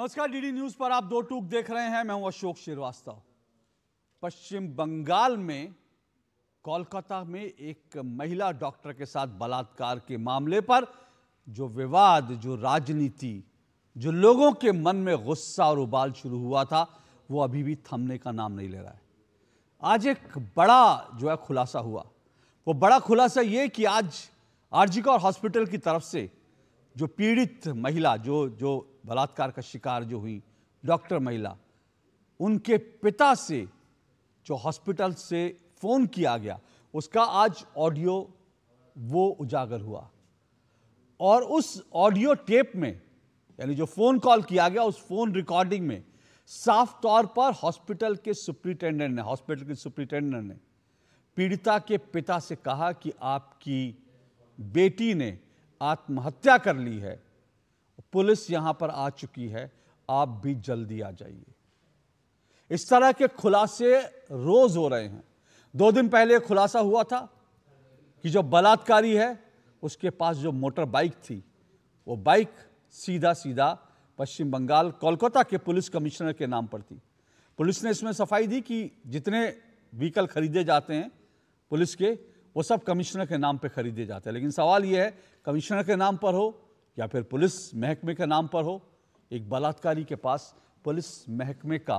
नमस्कार DD news पर आप दो टूक देख रहे हैं मैं हूं अशोक श्रीवास्तव पश्चिम बंगाल में कोलकाता में एक महिला डॉक्टर के साथ बलात्कार के मामले पर जो विवाद जो राजनीति जो लोगों के मन में गुस्सा और उबाल शुरू हुआ था वो अभी भी थमने का नाम नहीं ले रहा है आज एक बड़ा जो है खुलासा हुआ वो बड़ा खुलासा ये कि आज आरजी का हॉस्पिटल की तरफ से जो पीड़ित महिला जो जो बलात्कार का शिकार जो हुई डॉक्टर महिला उनके पिता से जो हॉस्पिटल से फ़ोन किया गया उसका आज ऑडियो वो उजागर हुआ और उस ऑडियो टेप में यानी जो फ़ोन कॉल किया गया उस फ़ोन रिकॉर्डिंग में साफ तौर पर हॉस्पिटल के सुप्रिटेंडेंट ने हॉस्पिटल के सुप्रिटेंडेंट ने पीड़िता के पिता से कहा कि आपकी बेटी ने आत्महत्या कर ली है पुलिस यहां पर आ चुकी है आप भी जल्दी आ जाइए इस तरह के खुलासे रोज हो रहे हैं दो दिन पहले खुलासा हुआ था कि जो बलात्कारी है उसके पास जो मोटर बाइक थी वो बाइक सीधा सीधा पश्चिम बंगाल कोलकाता के पुलिस कमिश्नर के नाम पर थी पुलिस ने इसमें सफाई दी कि जितने व्हीकल खरीदे जाते हैं पुलिस के वो सब कमिश्नर के नाम पे खरीदे जाते हैं लेकिन सवाल ये है कमिश्नर के नाम पर हो या फिर पुलिस महकमे के नाम पर हो एक बलात्कारी के पास पुलिस महकमे का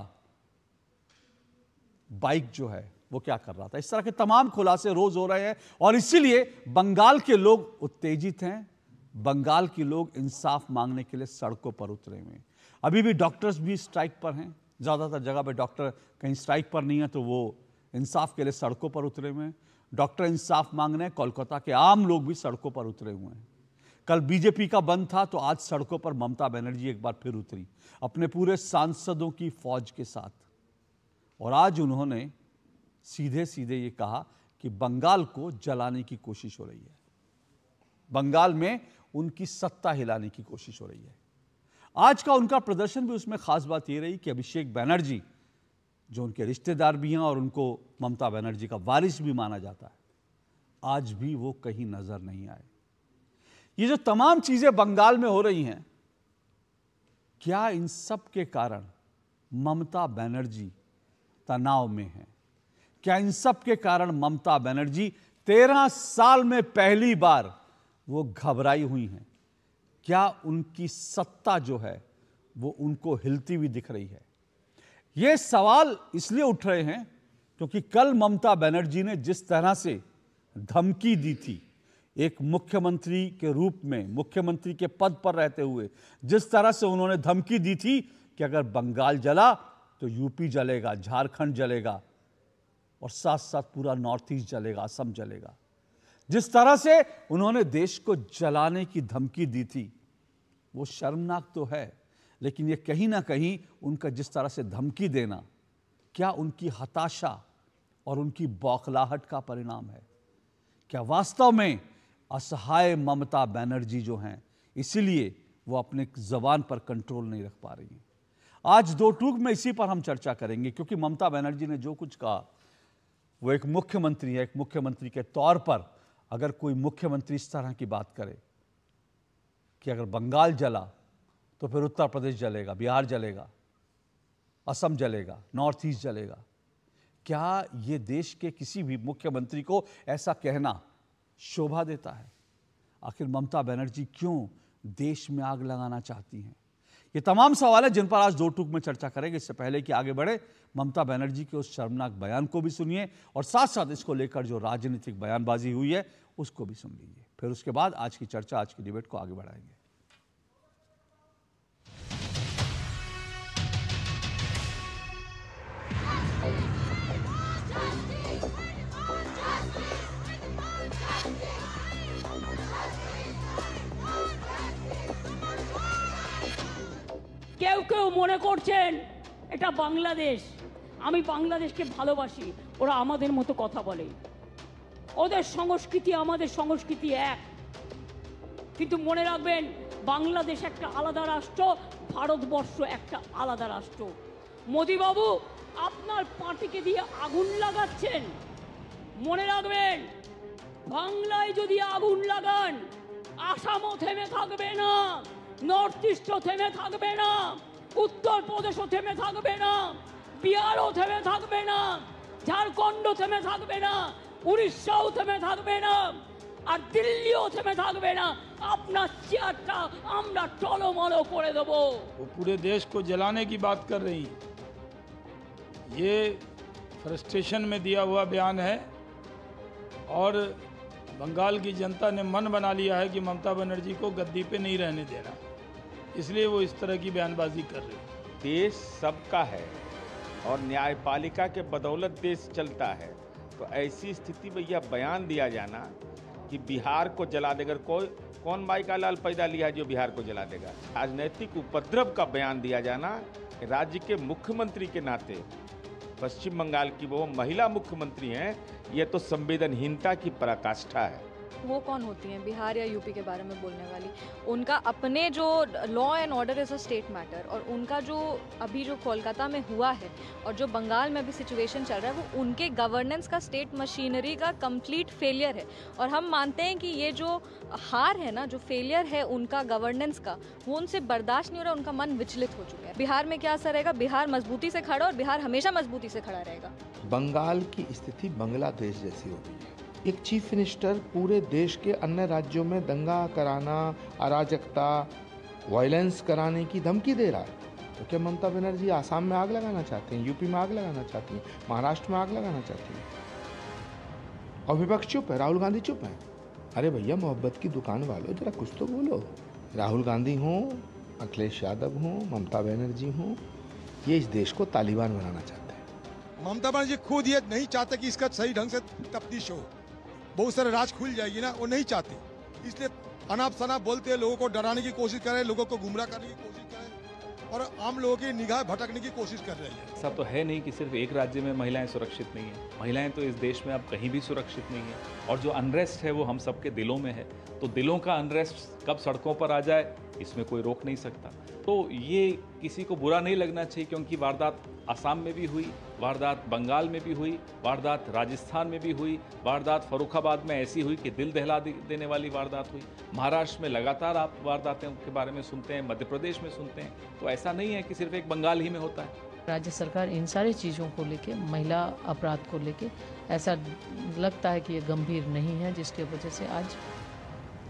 बाइक जो है वो क्या कर रहा था इस तरह के तमाम खुलासे रोज हो रहे हैं और इसीलिए बंगाल के लोग उत्तेजित हैं बंगाल के लोग इंसाफ मांगने के लिए सड़कों पर उतरे हुए हैं अभी भी डॉक्टर्स भी स्ट्राइक पर हैं ज़्यादातर जगह पे डॉक्टर कहीं स्ट्राइक पर नहीं है तो वो इंसाफ के लिए सड़कों पर उतरे हुए हैं डॉक्टर इंसाफ मांग रहे हैं कोलकाता के आम लोग भी सड़कों पर उतरे हुए हैं कल बीजेपी का बंद था तो आज सड़कों पर ममता बनर्जी एक बार फिर उतरी अपने पूरे सांसदों की फौज के साथ और आज उन्होंने सीधे सीधे ये कहा कि बंगाल को जलाने की कोशिश हो रही है बंगाल में उनकी सत्ता हिलाने की कोशिश हो रही है आज का उनका प्रदर्शन भी उसमें खास बात यह रही कि अभिषेक बैनर्जी जो उनके रिश्तेदार भी हैं और उनको ममता बनर्जी का वारिस भी माना जाता है आज भी वो कहीं नजर नहीं आए ये जो तमाम चीज़ें बंगाल में हो रही हैं क्या इन सब के कारण ममता बनर्जी तनाव में है क्या इन सब के कारण ममता बनर्जी तेरह साल में पहली बार वो घबराई हुई हैं क्या उनकी सत्ता जो है वो उनको हिलती हुई दिख रही है ये सवाल इसलिए उठ रहे हैं क्योंकि कल ममता बनर्जी ने जिस तरह से धमकी दी थी एक मुख्यमंत्री के रूप में मुख्यमंत्री के पद पर रहते हुए जिस तरह से उन्होंने धमकी दी थी कि अगर बंगाल जला तो यूपी जलेगा झारखंड जलेगा और साथ साथ पूरा नॉर्थ ईस्ट जलेगा असम जलेगा जिस तरह से उन्होंने देश को जलाने की धमकी दी थी वो शर्मनाक तो है लेकिन ये कहीं ना कहीं उनका जिस तरह से धमकी देना क्या उनकी हताशा और उनकी बौखलाहट का परिणाम है क्या वास्तव में असहाय ममता बनर्जी जो हैं इसीलिए वो अपने जबान पर कंट्रोल नहीं रख पा रही हैं आज दो टूक में इसी पर हम चर्चा करेंगे क्योंकि ममता बनर्जी ने जो कुछ कहा वो एक मुख्यमंत्री है एक मुख्यमंत्री के तौर पर अगर कोई मुख्यमंत्री इस तरह की बात करे कि अगर बंगाल जला तो फिर उत्तर प्रदेश जलेगा बिहार जलेगा असम जलेगा नॉर्थ ईस्ट जलेगा क्या ये देश के किसी भी मुख्यमंत्री को ऐसा कहना शोभा देता है आखिर ममता बनर्जी क्यों देश में आग लगाना चाहती हैं ये तमाम सवाल है जिन पर आज दो टूक में चर्चा करेंगे इससे पहले कि आगे बढ़े ममता बनर्जी के उस शर्मनाक बयान को भी सुनिए और साथ साथ इसको लेकर जो राजनीतिक बयानबाजी हुई है उसको भी सुन लीजिए फिर उसके बाद आज की चर्चा आज की डिबेट को आगे बढ़ाएंगे কেউ কেউ মনে করছেন এটা বাংলাদেশ আমি বাংলাদেশকে ভালোবাসি ওরা আমাদের মতো কথা বলে ওদের সংস্কৃতি আমাদের সংস্কৃতি এক কিন্তু মনে রাখবেন বাংলাদেশ একটা আলাদা রাষ্ট্র ভারতবর্ষ একটা আলাদা রাষ্ট্র মোদিবাবু আপনার পার্টিকে দিয়ে আগুন লাগাচ্ছেন মনে রাখবেন বাংলায় যদি আগুন লাগান আসামও থেমে থাকবে না नॉर्थ ईस्ट थेमे थकबे ना उत्तर प्रदेश में थकबे ना बिहार थेमे थकबे ना झारखंड थेमे थकबे ना उड़ीसा थेमे थकबे ना और दिल्ली थेमे थकबे ना अपना चेयर टलोमलो कर देव वो पूरे देश को जलाने की बात कर रही ये फ्रस्ट्रेशन में दिया हुआ बयान है और बंगाल की जनता ने मन बना लिया है कि ममता बनर्जी को गद्दी पे नहीं रहने देना इसलिए वो इस तरह की बयानबाजी कर रहे हैं देश सबका है और न्यायपालिका के बदौलत देश चलता है तो ऐसी स्थिति में यह बयान दिया जाना कि बिहार को जला देगा कोई कौन माई का लाल पैदा लिया जो बिहार को जला देगा राजनीतिक उपद्रव का बयान दिया जाना राज्य के मुख्यमंत्री के नाते पश्चिम बंगाल की वो महिला मुख्यमंत्री हैं यह तो संवेदनहीनता की पराकाष्ठा है वो कौन होती हैं बिहार या यूपी के बारे में बोलने वाली उनका अपने जो law and order is a state matter और उनका जो अभी जो कोलकाता में हुआ है और जो बंगाल में अभी सिचुएशन चल रहा है वो उनके गवर्नेंस का स्टेट मशीनरी का कंप्लीट फेलियर है और हम मानते हैं कि ये जो हार है ना जो फेलियर है उनका गवर्नेंस का वो उनसे बर्दाश्त नहीं हो रहा उनका मन विचलित हो चुका है बिहार में क्या असर रहेगा बिहार मजबूती से खड़ा और बिहार हमेशा मजबूती से खड़ा रहेगा बंगाल की स्थिति बांग्लादेश जैसी हो गई है एक चीफ मिनिस्टर पूरे देश के अन्य राज्यों में दंगा कराना अराजकता वायलेंस कराने की धमकी दे रहा है तो क्या ममता बनर्जी आसाम में आग लगाना चाहते हैं यूपी में आग लगाना चाहती हैं महाराष्ट्र में आग लगाना चाहती हैं और विपक्ष चुप है राहुल गांधी चुप हैं अरे भैया मोहब्बत की दुकान वालों जरा कुछ तो बोलो राहुल गांधी हों अखिलेश यादव हों ममता बनर्जी हों ये इस देश को तालिबान बनाना चाहते हैं ममता बनर्जी खुद ये नहीं चाहते कि इसका सही ढंग से तफ्तीश हो बहुत सारे राज खुल जाएगी ना वो नहीं चाहते इसलिए अनाप शनाप बोलते हैं लोगों को डराने की कोशिश कर रहे हैं लोगों को गुमराह करने की कोशिश हैं और आम लोगों की निगाह भटकने की कोशिश कर रहे हैं ऐसा तो है नहीं कि सिर्फ एक राज्य में महिलाएं सुरक्षित नहीं है महिलाएं तो इस देश में अब कहीं भी सुरक्षित नहीं है और जो अनरेस्ट है वो हम सबके दिलों में है तो दिलों का अनरेस्ट कब सड़कों पर आ जाए इसमें कोई रोक नहीं सकता तो ये किसी को बुरा नहीं लगना चाहिए क्योंकि वारदात असम में भी हुई वारदात बंगाल में भी हुई वारदात राजस्थान में भी हुई वारदात फरुखाबाद में ऐसी हुई कि दिल दहला देने वाली वारदात हुई महाराष्ट्र में लगातार आप वारदातें के बारे में सुनते हैं मध्य प्रदेश में सुनते हैं तो ऐसा नहीं है कि सिर्फ एक बंगाल ही में होता है राज्य सरकार इन सारी चीज़ों को लेके महिला अपराध को लेके ऐसा लगता है कि ये गंभीर नहीं है जिसके वजह से आज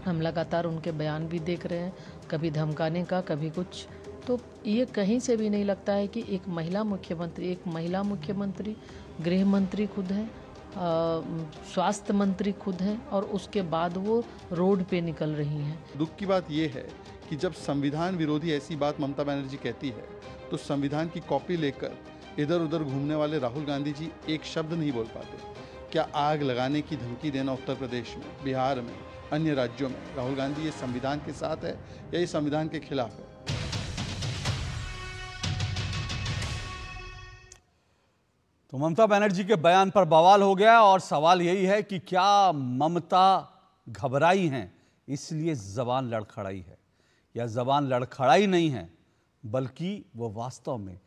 हम लगातार उनके बयान भी देख रहे हैं कभी धमकाने का कभी कुछ तो ये कहीं से भी नहीं लगता है कि एक महिला मुख्यमंत्री एक महिला मुख्यमंत्री गृह मंत्री खुद हैं स्वास्थ्य मंत्री खुद हैं और उसके बाद वो रोड पे निकल रही हैं दुख की बात ये है कि जब संविधान विरोधी ऐसी बात ममता बनर्जी कहती है तो संविधान की कॉपी लेकर इधर उधर घूमने वाले राहुल गांधी जी एक शब्द नहीं बोल पाते क्या आग लगाने की धमकी देना उत्तर प्रदेश में बिहार में अन्य राज्यों में राहुल गांधी ये संविधान के साथ है या ये संविधान के खिलाफ है तो ममता बनर्जी के बयान पर बवाल हो गया और सवाल यही है कि क्या ममता घबराई हैं इसलिए जबान लड़खड़ाई है या जबान लड़खड़ाई नहीं है बल्कि वो वास्तव में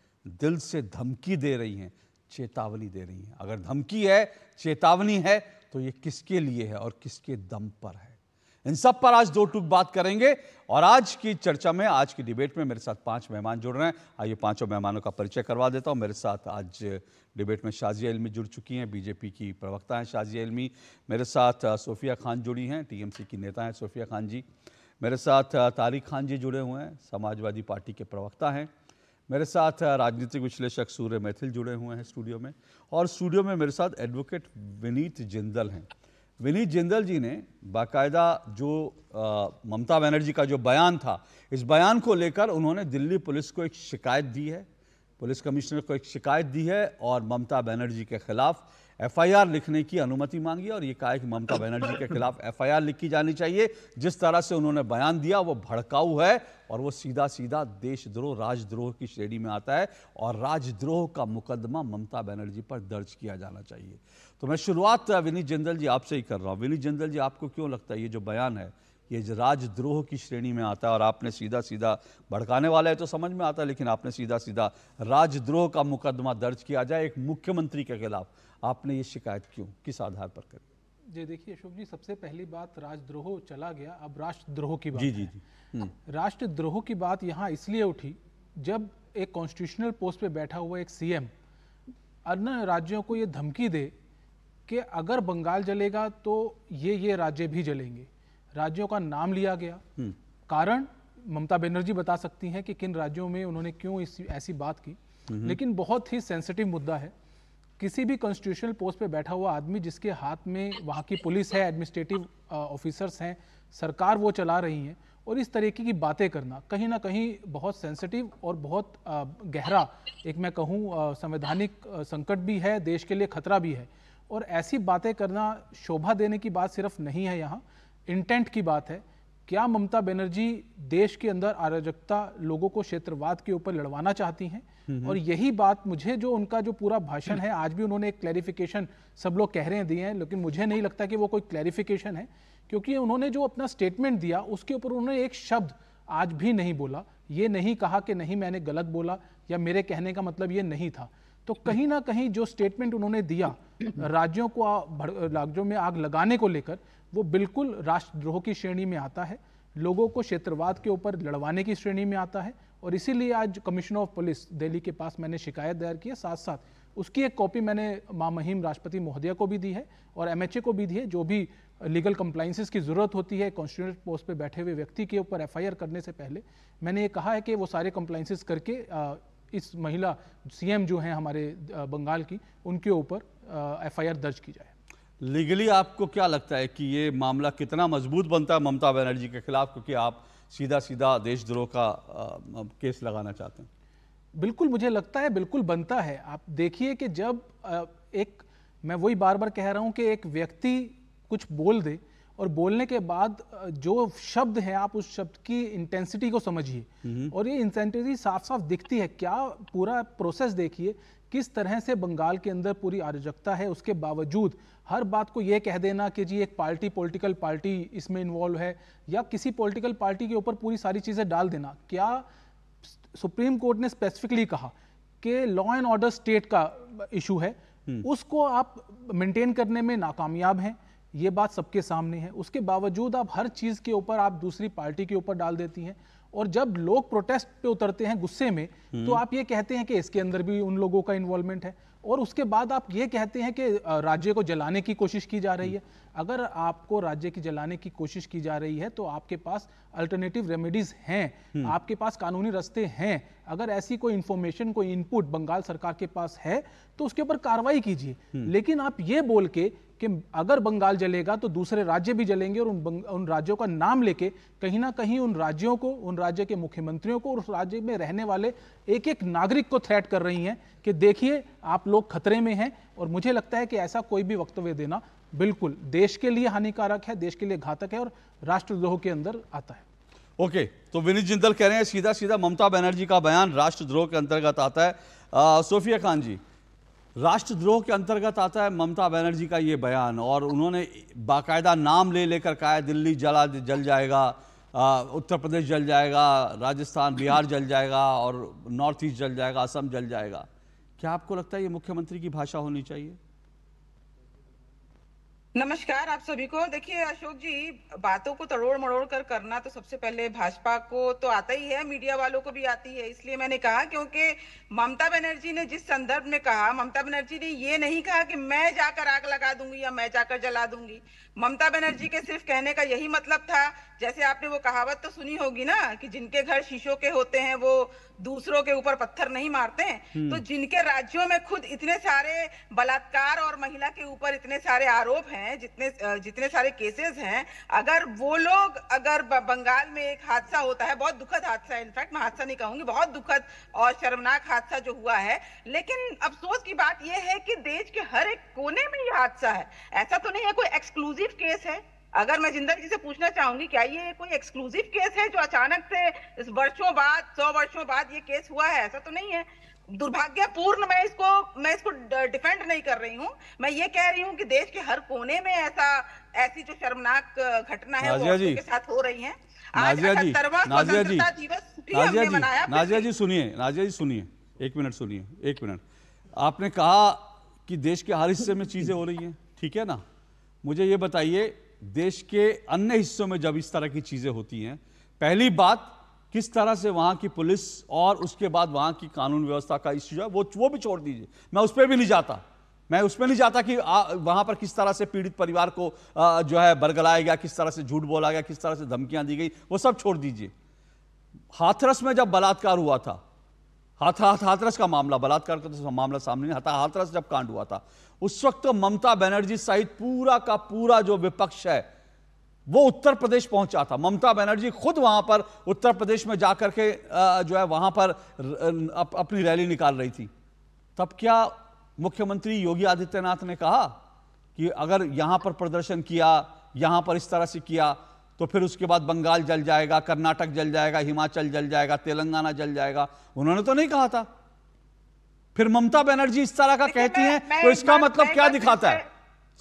दिल से धमकी दे रही हैं चेतावनी दे रही हैं अगर धमकी है चेतावनी है तो ये किसके लिए है और किसके दम पर है इन सब पर आज दो टूक बात करेंगे और आज की चर्चा में आज की डिबेट में मेरे साथ पांच मेहमान जुड़ रहे हैं आइए पांचों मेहमानों का परिचय करवा देता हूं मेरे साथ आज डिबेट में शाजिया इलमी जुड़ चुकी हैं बीजेपी की प्रवक्ता हैं शाजिया इलमी मेरे साथ सोफिया खान जुड़ी हैं टीएमसी की नेता हैं सोफिया खान जी मेरे साथ तारिक खान जी जुड़े हुए हैं समाजवादी पार्टी के प्रवक्ता हैं मेरे साथ राजनीतिक विश्लेषक सूर्य मैथिल जुड़े हुए हैं स्टूडियो में और स्टूडियो में मेरे साथ एडवोकेट विनीत जिंदल हैं विनीत जिंदल जी ने बाकायदा जो ममता बनर्जी का जो बयान था इस बयान को लेकर उन्होंने दिल्ली पुलिस को एक शिकायत दी है पुलिस कमिश्नर को एक शिकायत दी है और ममता बनर्जी के खिलाफ एफआईआर लिखने की अनुमति मांगी और ये कहा कि ममता बनर्जी के खिलाफ एफआईआर लिखी जानी चाहिए जिस तरह से उन्होंने बयान दिया वो भड़काऊ है और वो सीधा सीधा देशद्रोह राजद्रोह की श्रेणी में आता है और राजद्रोह का मुकदमा ममता बनर्जी पर दर्ज किया जाना चाहिए तो मैं शुरुआत तो विनीत जिंदल जी आपसे ही कर रहा हूँ विनीत जिंदल जी आपको क्यों लगता है ये जो बयान है ये राजद्रोह की श्रेणी में आता है और आपने सीधा सीधा भड़काने वाला है तो समझ में आता है लेकिन आपने सीधा सीधा राजद्रोह का मुकदमा दर्ज किया जाए एक मुख्यमंत्री के खिलाफ आपने ये शिकायत क्यों किस आधार पर करी जी देखिए अशोक जी सबसे पहली बात राजद्रोह चला गया अब राष्ट्रद्रोह की बात जी जी जी हम्म। राष्ट्रद्रोह की बात यहाँ इसलिए उठी जब एक कॉन्स्टिट्यूशनल पोस्ट पे बैठा हुआ एक सीएम अन्य राज्यों को ये धमकी दे कि अगर बंगाल जलेगा तो ये ये राज्य भी जलेंगे राज्यों का नाम लिया गया हम्म। कारण ममता बनर्जी बता सकती हैं कि किन राज्यों में उन्होंने क्यों इस ऐसी बात की हम्म। लेकिन बहुत ही सेंसिटिव मुद्दा है किसी भी कॉन्स्टिट्यूशनल पोस्ट पे बैठा हुआ आदमी जिसके हाथ में वहाँ की पुलिस है एडमिनिस्ट्रेटिव ऑफिसर्स हैं सरकार वो चला रही हैं और इस तरीके की बातें करना कहीं ना कहीं बहुत सेंसिटिव और बहुत गहरा एक मैं कहूँ संवैधानिक संकट भी है देश के लिए खतरा भी है और ऐसी बातें करना शोभा देने की बात सिर्फ नहीं है यहाँ इंटेंट की बात है क्या ममता बनर्जी देश के अंदर अराजकता लोगों को क्षेत्रवाद के ऊपर लड़वाना चाहती हैं हम्म, हम्म। और यही बात मुझे जो उनका जो पूरा भाषण है आज भी उन्होंने एक क्लैरिफिकेशन सब लोग कह रहे हैं दिए हैं लेकिन मुझे नहीं लगता कि वो कोई क्लैरिफिकेशन है क्योंकि उन्होंने जो अपना स्टेटमेंट दिया उसके ऊपर उन्होंने एक शब्द आज भी नहीं बोला ये नहीं कहा कि नहीं मैंने गलत बोला या मेरे कहने का मतलब ये नहीं था तो कहीं ना कहीं जो स्टेटमेंट उन्होंने दिया राज्यों को राज्यों में आग लगाने को लेकर वो बिल्कुल राष्ट्रद्रोह की श्रेणी में आता है लोगों को क्षेत्रवाद के ऊपर लड़वाने की श्रेणी में आता है और इसीलिए आज कमिश्नर ऑफ पुलिस दिल्ली के पास मैंने शिकायत दायर की है साथ साथ उसकी एक कॉपी मैंने मामहिम महिम राष्ट्रपति महोदया को भी दी है और एम को भी दी है जो भी लीगल कंप्लाइंसिस की ज़रूरत होती है कॉन्स्टिट्यूट पोस्ट पर बैठे हुए व्यक्ति के ऊपर एफ करने से पहले मैंने ये कहा है कि वो सारे कंप्लाइंसिस करके इस महिला सीएम जो हैं हमारे बंगाल की उनके ऊपर एफआईआर दर्ज की जाए लीगली आपको क्या लगता है कि ये मामला कितना मजबूत बनता है ममता बनर्जी के खिलाफ क्योंकि आप सीधा सीधा देशद्रोह का आ, केस लगाना चाहते हैं बिल्कुल मुझे लगता है बिल्कुल बनता है आप देखिए कि जब आ, एक मैं वही बार बार कह रहा हूँ कि एक व्यक्ति कुछ बोल दे और बोलने के बाद जो शब्द है आप उस शब्द की इंटेंसिटी को समझिए हम्म। और ये इंसेंटिटी साफ साफ दिखती है क्या पूरा प्रोसेस देखिए किस तरह से बंगाल के अंदर पूरी अराजकता है उसके बावजूद हर बात को यह कह देना कि जी एक पार्टी पॉलिटिकल पार्टी इसमें इन्वॉल्व है या किसी पॉलिटिकल पार्टी के ऊपर पूरी सारी चीज़ें डाल देना क्या सुप्रीम कोर्ट ने स्पेसिफिकली कहा कि लॉ एंड ऑर्डर स्टेट का इशू है हम्म। उसको आप मेंटेन करने में नाकामयाब हैं ये बात सबके सामने है उसके बावजूद आप हर चीज़ के ऊपर आप दूसरी पार्टी के ऊपर डाल देती हैं और जब लोग प्रोटेस्ट पे उतरते हैं गुस्से में तो हम्म। आप ये कहते हैं कि इसके अंदर भी उन लोगों का इन्वॉल्वमेंट है और उसके बाद आप ये कहते हैं कि राज्य को जलाने की कोशिश की जा रही है हम्म। अगर आपको राज्य की जलाने की कोशिश की जा रही है तो आपके पास अल्टरनेटिव रेमेडीज हैं हम्म। आपके पास कानूनी रास्ते हैं अगर ऐसी कोई इंफॉर्मेशन कोई इनपुट बंगाल सरकार के पास है तो उसके ऊपर कार्रवाई कीजिए लेकिन आप ये बोल के कि अगर बंगाल जलेगा तो दूसरे राज्य भी जलेंगे और उन उन राज्यों का नाम लेके कहीं ना कहीं उन राज्यों को उन राज्य के मुख्यमंत्रियों को और उस राज्य में रहने वाले एक एक नागरिक को थ्रेट कर रही हैं कि देखिए आप लोग खतरे में हैं और मुझे लगता है कि ऐसा कोई भी वक्तव्य देना बिल्कुल देश के लिए हानिकारक है देश के लिए घातक है और राष्ट्रद्रोह के अंदर आता है ओके तो विनीत जिंदल कह रहे हैं सीधा सीधा ममता बनर्जी का बयान राष्ट्रद्रोह के अंतर्गत आता है सोफिया खान जी राष्ट्रद्रोह के अंतर्गत आता है ममता बनर्जी का ये बयान और उन्होंने बाकायदा नाम ले लेकर कहा है दिल्ली जला जल जाएगा उत्तर प्रदेश जल जाएगा राजस्थान बिहार जल जाएगा और नॉर्थ ईस्ट जल जाएगा असम जल जाएगा क्या आपको लगता है ये मुख्यमंत्री की भाषा होनी चाहिए नमस्कार आप सभी को देखिए अशोक जी बातों को तड़ोड़ मड़ोड़ कर करना तो सबसे पहले भाजपा को तो आता ही है मीडिया वालों को भी आती है इसलिए मैंने कहा क्योंकि ममता बनर्जी ने जिस संदर्भ में कहा ममता बनर्जी ने ये नहीं कहा कि मैं जाकर आग लगा दूंगी या मैं जाकर जला दूंगी ममता बनर्जी के सिर्फ कहने का यही मतलब था जैसे आपने वो कहावत तो सुनी होगी ना कि जिनके घर शीशों के होते हैं वो दूसरों के ऊपर पत्थर नहीं मारते हैं हम्म। तो जिनके राज्यों में खुद इतने सारे बलात्कार और महिला के ऊपर इतने सारे आरोप हैं हैं जितने जितने सारे केसेस हैं अगर वो लोग अगर बंगाल में एक हादसा होता है बहुत दुखद हादसा है इनफैक्ट मैं हादसा नहीं कहूंगी बहुत दुखद और शर्मनाक हादसा जो हुआ है लेकिन अफसोस की बात यह है कि देश के हर एक कोने में ये हादसा है ऐसा तो नहीं है कोई एक्सक्लूसिव केस है अगर मैं जिंदर जी से पूछना चाहूंगी क्या ये कोई एक्सक्लूसिव केस है जो अचानक से इस वर्षों बाद सौ वर्षों बाद ये केस हुआ है ऐसा तो नहीं है दुर्भाग्यपूर्ण मैं इसको मैं इसको डिफेंड नहीं कर रही हूँ मैं ये कह रही हूँ कि देश के हर कोने में ऐसा ऐसी जो शर्मनाक घटना है वो के साथ हो रही है अच्छा, नाजिया जी नाजिया जी नाजिया जी नाजिया जी सुनिए नाजिया जी सुनिए एक मिनट सुनिए एक मिनट आपने कहा कि देश के हर हिस्से में चीजें हो रही हैं ठीक है ना मुझे ये बताइए देश के अन्य हिस्सों में जब इस तरह की चीजें होती हैं पहली बात किस तरह से वहाँ की पुलिस और उसके बाद वहाँ की कानून व्यवस्था का इश्यू है वो वो भी छोड़ दीजिए मैं उस पर भी नहीं जाता मैं उसमें नहीं जाता कि आ, वहां पर किस तरह से पीड़ित परिवार को आ, जो है बरगलाया गया किस तरह से झूठ बोला गया किस तरह से धमकियां दी गई वो सब छोड़ दीजिए हाथरस में जब बलात्कार हुआ था हाथ हाथ हाथरस का मामला बलात्कार का तो मामला सामने हाथ हाथरस जब कांड हुआ था उस वक्त तो ममता बनर्जी सहित पूरा का पूरा जो विपक्ष है वो उत्तर प्रदेश पहुंचा था ममता बनर्जी खुद वहां पर उत्तर प्रदेश में जाकर के जो है वहां पर अपनी रैली निकाल रही थी तब क्या मुख्यमंत्री योगी आदित्यनाथ ने कहा कि अगर यहां पर प्रदर्शन किया यहां पर इस तरह से किया तो फिर उसके बाद बंगाल जल जाएगा कर्नाटक जल जाएगा हिमाचल जल जाएगा तेलंगाना जल जाएगा उन्होंने तो नहीं कहा था फिर ममता बनर्जी इस तरह का कहती हैं तो इसका मतलब क्या दिखाता है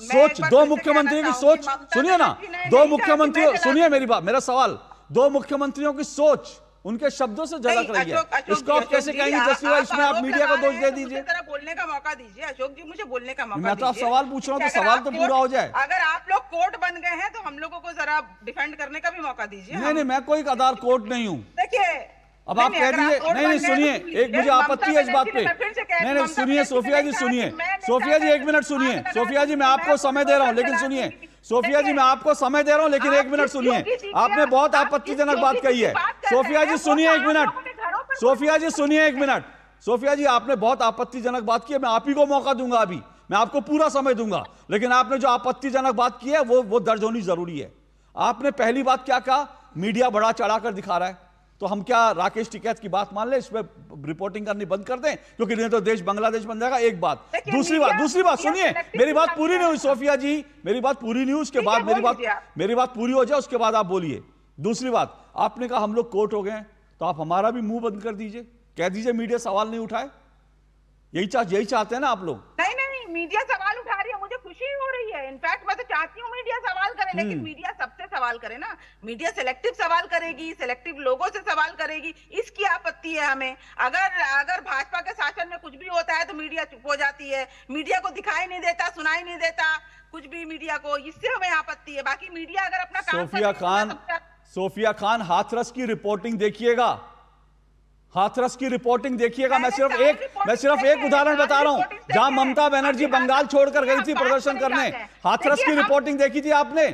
सोच दो मुख्यमंत्रियों की सोच सुनिए ना दो मुख्यमंत्री सुनिए मेरी बात मेरा सवाल दो मुख्यमंत्रियों की सोच उनके शब्दों से झलक रही है इसको आप कैसे कहेंगे जसवीरा इसमें आप मीडिया को दोष दे तो दीजिए तो बोलने का मौका दीजिए अशोक जी मुझे बोलने का मौका मैं तो आप सवाल पूछ रहा हूँ तो सवाल तो पूरा हो जाए अगर आप लोग कोर्ट बन गए हैं तो हम लोगों को जरा डिफेंड करने का भी मौका दीजिए नहीं नहीं मैं कोई अदार कोर्ट नहीं हूँ देखिए अब आप कह रही है नहीं नहीं सुनिए एक मुझे आपत्ति है इस बात पे नहीं नहीं सुनिए सोफिया जी सुनिए सोफिया जी एक मिनट सुनिए सोफिया जी मैं आपको समय तो दे रहा हूँ लेकिन सुनिए सोफिया जी मैं आपको समय दे रहा हूँ लेकिन एक मिनट सुनिए आपने बहुत आपत्तिजनक बात कही है तो सोफिया जी सुनिए एक मिनट सोफिया जी सुनिए एक मिनट सोफिया जी आपने बहुत आपत्तिजनक बात की है मैं आप ही को मौका दूंगा अभी मैं आपको पूरा समय दूंगा लेकिन आपने जो आपत्तिजनक बात की है वो वो दर्ज होनी जरूरी है आपने पहली बात क्या कहा मीडिया बड़ा चढ़ाकर दिखा रहा है तो हम क्या राकेश टिकैत की बात मान ले इस पर रिपोर्टिंग करनी बंद कर दें क्योंकि नहीं तो देश बांग्लादेश बन जाएगा एक बात दूसरी बात दूसरी बात सुनिए मेरी बात पूरी नहीं हुई सोफिया जी मेरी बात पूरी नहीं हुई उसके बाद मेरी बात मेरी बात पूरी हो जाए उसके बाद आप बोलिए दूसरी बात आपने कहा हम लोग कोर्ट हो गए तो आप हमारा भी मुंह बंद कर दीजिए कह दीजिए मीडिया सवाल नहीं उठाए यही चाह यही चाहते हैं ना आप लोग नहीं नहीं मीडिया सवाल उठा रही है मुझे अच्छी हो रही है इनफैक्ट मैं तो चाहती हूँ मीडिया सवाल करे हम्म। लेकिन मीडिया सबसे सवाल करे ना मीडिया सिलेक्टिव सवाल करेगी सिलेक्टिव लोगों से सवाल करेगी इसकी आपत्ति है हमें अगर अगर भाजपा के शासन में कुछ भी होता है तो मीडिया चुप हो जाती है मीडिया को दिखाई नहीं देता सुनाई नहीं देता कुछ भी मीडिया को इससे हमें आपत्ति है बाकी मीडिया अगर अपना सोफिया तो खान सोफिया खान हाथरस की रिपोर्टिंग देखिएगा हाथरस की रिपोर्टिंग देखिएगा मैं सिर्फ एक मैं सिर्फ एक उदाहरण बता रहा हूं जहां ममता बनर्जी बंगाल छोड़कर गई थी प्रदर्शन करने हाथरस की रिपोर्टिंग देखी थी आपने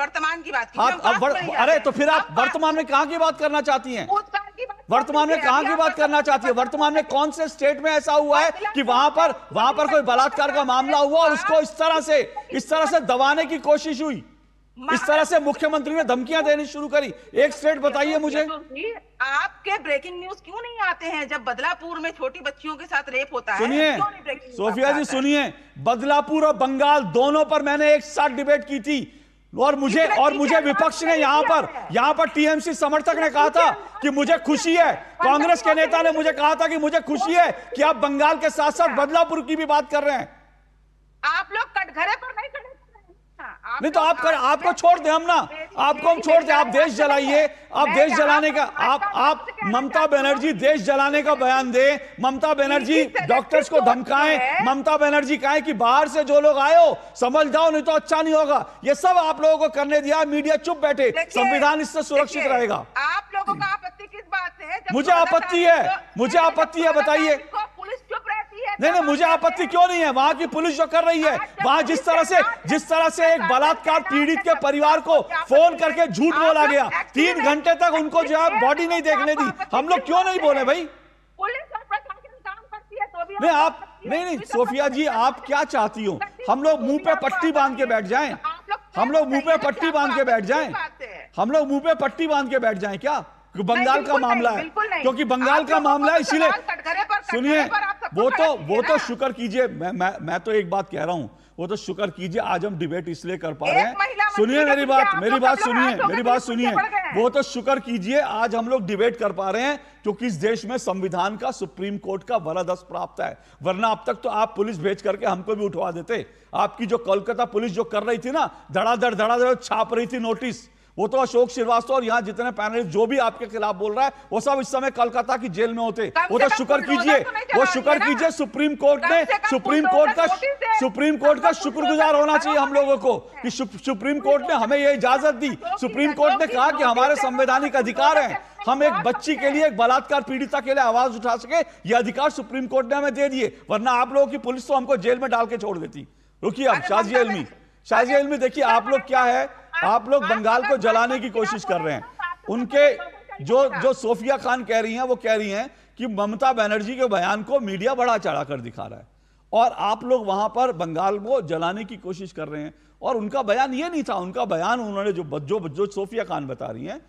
वर्तमान की बात हाँ, अब अरे तो फिर आप वर्तमान में कहा की बात करना चाहती हैं वर्तमान में कहा की बात करना चाहती है वर्तमान में कौन से स्टेट में ऐसा हुआ है कि वहां पर वहां पर कोई बलात्कार का मामला हुआ और उसको इस तरह से इस तरह से दबाने की कोशिश हुई इस तरह से मुख्यमंत्री ने धमकियां देनी शुरू करी एक स्टेट बताइए मुझे आपके ब्रेकिंग न्यूज क्यों नहीं आते हैं जब बदलापुर में छोटी बच्चियों के साथ रेप होता सुनिए सोफिया जी सुनिए बदलापुर और बंगाल दोनों पर मैंने एक साथ डिबेट की थी और मुझे और मुझे विपक्ष ने यहाँ पर यहाँ पर टीएमसी समर्थक ने कहा था कि मुझे खुशी है कांग्रेस के नेता ने मुझे कहा था कि मुझे खुशी है कि आप बंगाल के साथ साथ अच्छा। बदलापुर की भी बात कर रहे हैं आप लोग कटघरे पर नहीं खड़े नहीं तो आप कर आपको छोड़ दे हम ना आपको हम छोड़ दे आप देश जलाइए आप देश जलाने का आप आप ममता बनर्जी देश जलाने का बयान दे ममता बनर्जी डॉक्टर्स को धमकाएं ममता बनर्जी कहे कि बाहर से जो लोग आए हो समझ जाओ नहीं तो अच्छा नहीं होगा ये सब आप लोगों को करने दिया मीडिया चुप बैठे संविधान इससे सुरक्षित रहेगा आप लोगों का आपत्ति किस बात से है मुझे आपत्ति है मुझे आपत्ति है बताइए चुप रहती है नहीं नहीं मुझे आपत्ति क्यों नहीं है वहाँ की पुलिस जो कर रही है वहाँ जिस तरह से जिस तरह से एक बलात्कार पीड़ित के परिवार को फोन करके झूठ बोला गया तीन घंटे तक उनको जो है बॉडी नहीं देखने दी हम लोग क्यों नहीं बोले भाई तो नहीं आप नहीं नहीं तो सोफिया जी आप क्या चाहती हो हम लोग मुंह पे पट्टी बांध के बैठ जाएं हम लोग मुंह पे पट्टी बांध के बैठ जाएं हम लोग मुंह पे पट्टी बांध के बैठ जाएं क्या बंगाल का मामला है क्योंकि तो बंगाल का मामला है इसीलिए सुनिए वो तो, तो- वो तो शुक्र कीजिए मैं मैं मैं तो एक बात कह रहा हूँ वो तो शुक्र कीजिए आज हम डिबेट इसलिए कर पा रहे हैं सुनिए मेरी बात तो मतलब तो मेरी बात सुनिए मेरी बात सुनिए वो तो शुक्र कीजिए आज हम लोग डिबेट कर पा रहे हैं क्योंकि इस देश में संविधान का सुप्रीम कोर्ट का वरदस प्राप्त है वरना अब तक तो आप पुलिस भेज करके हमको भी उठवा देते आपकी जो कोलकाता पुलिस जो कर रही थी ना धड़ाधड़ धड़ाधड़ छाप रही थी नोटिस वो तो अशोक श्रीवास्तव और यहाँ जितने पैनलिस्ट जो भी आपके खिलाफ बोल रहा है वो सब इस समय कलकत्ता की जेल में होते वो तो शुक्र कीजिए तो वो शुक्र कीजिए सुप्रीम कोर्ट ने तो सुप्रीम कोर्ट का तो सुप्रीम कोर्ट का शुक्रगुजार होना चाहिए हम लोगों को कि सुप्रीम कोर्ट ने हमें ये इजाजत दी सुप्रीम कोर्ट ने कहा कि हमारे संवैधानिक अधिकार है हम एक बच्ची के लिए एक बलात्कार पीड़िता के लिए आवाज उठा सके ये अधिकार सुप्रीम कोर्ट ने हमें दे दिए वरना आप लोगों की पुलिस तो हमको जेल में डाल के छोड़ देती रुकिए अब शाजी अलमी शाजी अलमी देखिए आप लोग क्या है आप लोग बंगाल को जलाने की कोशिश कर रहे हैं उनके तो जो जो सोफिया खान कह रही हैं वो कह रही हैं कि ममता बनर्जी के बयान को मीडिया बड़ा चढ़ा कर दिखा रहा है और आप लोग वहां पर बंगाल को जलाने की कोशिश कर रहे हैं और उनका बयान ये नहीं था उनका बयान उन्होंने जो जो जो सोफिया खान बता रही हैं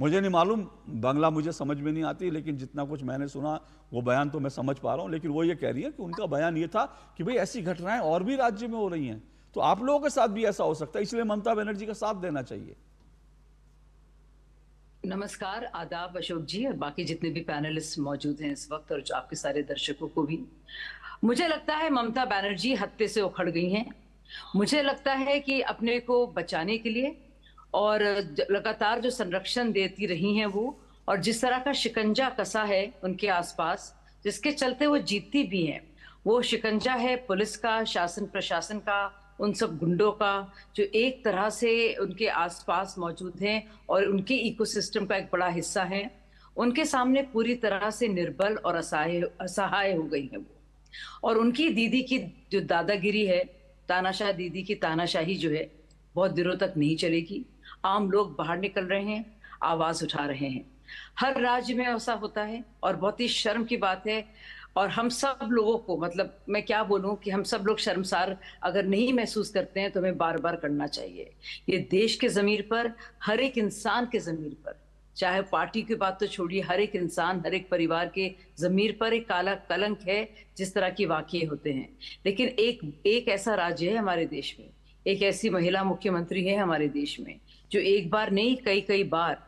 मुझे नहीं मालूम बंगला मुझे समझ में नहीं आती लेकिन जितना कुछ मैंने सुना वो बयान तो मैं समझ पा रहा हूँ लेकिन वो ये कह रही है कि उनका बयान ये था कि भाई ऐसी घटनाएं और भी राज्य में हो रही हैं तो आप लोगों के साथ भी ऐसा हो सकता है इसलिए ममता बनर्जी का साथ देना चाहिए नमस्कार आदाब अशोक जी और बाकी जितने भी पैनलिस्ट मौजूद हैं इस वक्त और जो आपके सारे दर्शकों को भी मुझे लगता है ममता बनर्जी हत्ते से उखड़ गई हैं मुझे लगता है कि अपने को बचाने के लिए और लगातार जो संरक्षण देती रही हैं वो और जिस तरह का शिकंजा कसा है उनके आसपास जिसके चलते वो जीतती भी हैं वो शिकंजा है पुलिस का शासन प्रशासन का उन सब गुंडों का जो एक तरह से उनके आसपास मौजूद हैं और उनके इकोसिस्टम का एक बड़ा हिस्सा है उनके सामने पूरी तरह से निर्बल और असहाय असहाय हो गई हैं वो और उनकी दीदी की जो दादागिरी है तानाशाह दीदी की तानाशाही जो है बहुत दिनों तक नहीं चलेगी आम लोग बाहर निकल रहे हैं आवाज उठा रहे हैं हर राज्य में ऐसा होता है और बहुत ही शर्म की बात है और हम सब लोगों को मतलब मैं क्या बोलूँ कि हम सब लोग शर्मसार अगर नहीं महसूस करते हैं तो हमें बार बार करना चाहिए ये देश के ज़मीर पर हर एक इंसान के ज़मीर पर चाहे पार्टी की बात तो छोड़िए हर एक इंसान हर एक परिवार के ज़मीर पर एक काला कलंक है जिस तरह के वाक्य होते हैं लेकिन एक एक ऐसा राज्य है हमारे देश में एक ऐसी महिला मुख्यमंत्री है हमारे देश में जो एक बार नहीं कई कई बार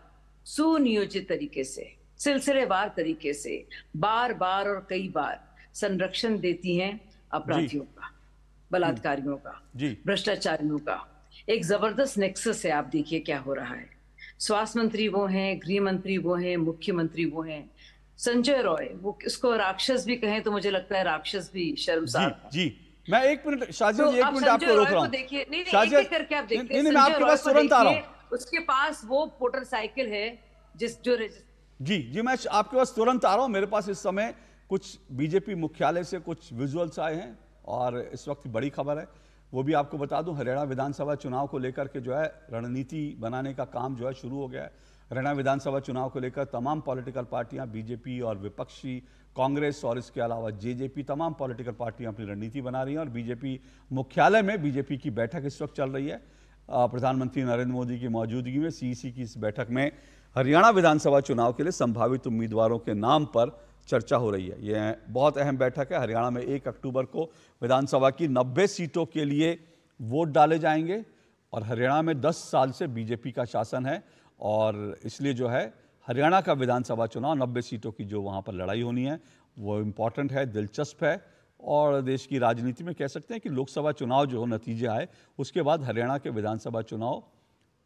सुनियोजित तरीके से सिलसिलेवार तरीके से बार बार और कई बार संरक्षण देती हैं अपराधियों का बलात्कारियों का भ्रष्टाचारियों का एक जबरदस्त नेक्सस है आप देखिए क्या हो रहा है स्वास्थ्य मंत्री वो हैं गृह मंत्री वो हैं मुख्यमंत्री वो हैं संजय रॉय वो उसको राक्षस भी कहें तो मुझे लगता है राक्षस भी शर्मसार जी, मैं एक मिनट शाजी तो एक मिनट आपको रोक रहा हूँ देखिए नहीं नहीं करके आप देखते उसके पास वो मोटरसाइकिल है जिस जो जी जी मैं आपके पास तुरंत आ रहा हूँ मेरे पास इस समय कुछ बीजेपी मुख्यालय से कुछ विजुअल्स आए हैं और इस वक्त बड़ी खबर है वो भी आपको बता दूं हरियाणा विधानसभा चुनाव को लेकर के जो है रणनीति बनाने का काम जो है शुरू हो गया है हरियाणा विधानसभा चुनाव को लेकर तमाम पॉलिटिकल पार्टियां बीजेपी और विपक्षी कांग्रेस और इसके अलावा जेजेपी तमाम पॉलिटिकल पार्टियां अपनी रणनीति बना रही हैं और बीजेपी मुख्यालय में बीजेपी की बैठक इस वक्त चल रही है प्रधानमंत्री नरेंद्र मोदी की मौजूदगी में सी की इस बैठक में हरियाणा विधानसभा चुनाव के लिए संभावित उम्मीदवारों के नाम पर चर्चा हो रही है यह बहुत अहम बैठक है हरियाणा में एक अक्टूबर को विधानसभा की नब्बे सीटों के लिए वोट डाले जाएंगे और हरियाणा में 10 साल से बीजेपी का शासन है और इसलिए जो है हरियाणा का विधानसभा चुनाव 90 सीटों की जो वहाँ पर लड़ाई होनी है वो इम्पॉर्टेंट है दिलचस्प है और देश की राजनीति में कह सकते हैं कि लोकसभा चुनाव जो नतीजे आए उसके बाद हरियाणा के विधानसभा चुनाव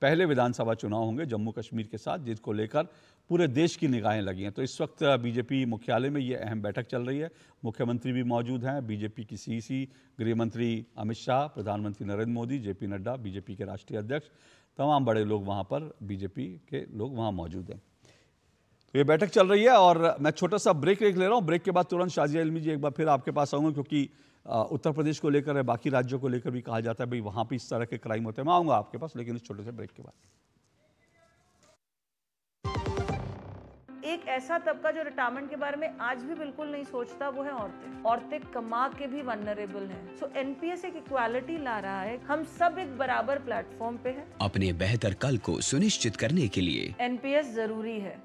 पहले विधानसभा चुनाव होंगे जम्मू कश्मीर के साथ जिसको लेकर पूरे देश की निगाहें लगी हैं तो इस वक्त बीजेपी मुख्यालय में ये अहम बैठक चल रही है मुख्यमंत्री भी मौजूद हैं बीजेपी की सीसी गृहमंत्री अमित शाह प्रधानमंत्री नरेंद्र मोदी जेपी नड्डा बीजेपी के राष्ट्रीय अध्यक्ष तमाम बड़े लोग वहाँ पर बीजेपी के लोग वहाँ मौजूद हैं तो ये बैठक चल रही है और मैं छोटा सा ब्रेक ब्रेक ले रहा हूँ ब्रेक के बाद तुरंत शाजिया इलमी जी एक बार फिर आपके पास आऊँगा क्योंकि उत्तर प्रदेश को लेकर है बाकी राज्यों को लेकर भी कहा जाता है भाई वहाँ पर इस तरह के क्राइम होते हैं मैं आऊँगा आपके पास लेकिन इस छोटे से ब्रेक के बाद एक ऐसा तबका जो रिटायरमेंट के बारे में आज भी बिल्कुल नहीं सोचता वो है औरतें औरतें कमा के भी वनरेबल हैं सो पी एनपीएस एक इक्वालिटी ला रहा है हम सब एक बराबर प्लेटफॉर्म पे हैं अपने बेहतर कल को सुनिश्चित करने के लिए एनपीएस जरूरी है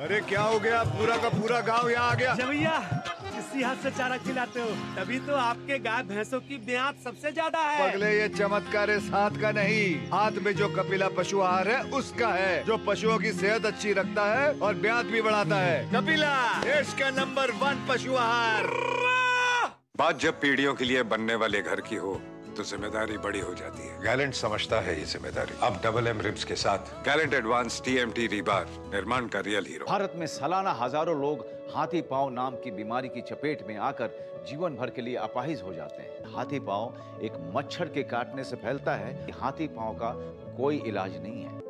अरे क्या हो गया पूरा का पूरा गाँव यहाँ आ गया अच्छा इसी हाथ से चारा खिलाते हो तभी तो आपके गाय भैंसों की ब्याज सबसे ज्यादा है पगले ये चमत्कार इस हाथ का नहीं हाथ में जो कपिला पशु आहार है उसका है जो पशुओं की सेहत अच्छी रखता है और ब्याज भी बढ़ाता है कपिला देश का नंबर वन पशु आहार बात जब पीढ़ियों के लिए बनने वाले घर की हो तो जिम्मेदारी बड़ी हो जाती है गैलेंट समझता है ये जिम्मेदारी अब डबल एम रिब्स के साथ गैलेंट एडवांस टीएमटी रीबार निर्माण का रियल हीरो भारत में सालाना हजारों लोग हाथी पांव नाम की बीमारी की चपेट में आकर जीवन भर के लिए अपाहिज हो जाते हैं हाथी पांव एक मच्छर के काटने से फैलता है हाथी पांव का कोई इलाज नहीं है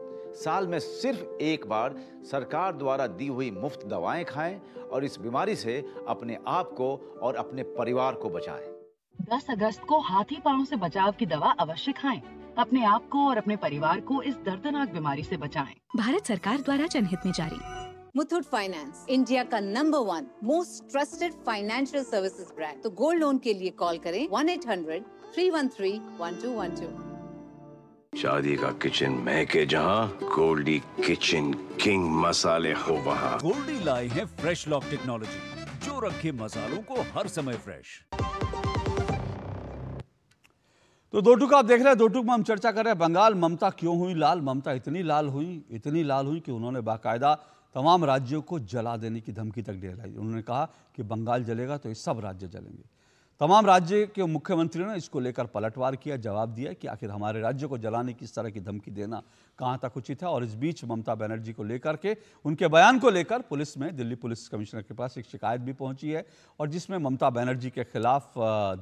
साल में सिर्फ एक बार सरकार द्वारा दी हुई मुफ्त दवाएं खाएं और इस बीमारी से अपने आप को और अपने परिवार को बचाएं 10 अगस्त को हाथी पांव से बचाव की दवा अवश्य खाएं। अपने आप को और अपने परिवार को इस दर्दनाक बीमारी से बचाएं। भारत सरकार द्वारा जनहित में जारी मुथुट फाइनेंस इंडिया का number one most trusted financial services brand तो गोल्ड लोन के लिए कॉल करें one eight hundred three one three one two one two शादी का किचन महके जहाँ गोल्डी किचन किंग मसाले हो वहाँ गोल्डी लाई है फ्रेश लॉक टेक्नोलॉजी जो रखे मसालों को हर समय फ्रेश तो दो टुक आप देख रहे हैं दो टुक में हम चर्चा कर रहे हैं बंगाल ममता क्यों हुई लाल ममता इतनी लाल हुई इतनी लाल हुई कि उन्होंने बाकायदा तमाम राज्यों को जला देने की धमकी तक दे उन्होंने कहा कि बंगाल जलेगा तो ये सब राज्य जलेंगे तमाम राज्य के मुख्यमंत्रियों ने इसको लेकर पलटवार किया जवाब दिया कि आखिर हमारे राज्य को जलाने की इस तरह की धमकी देना कहाँ तक उचित है और इस बीच ममता बनर्जी को लेकर के उनके बयान को लेकर पुलिस में दिल्ली पुलिस कमिश्नर के पास एक शिकायत भी पहुंची है और जिसमें ममता बनर्जी के खिलाफ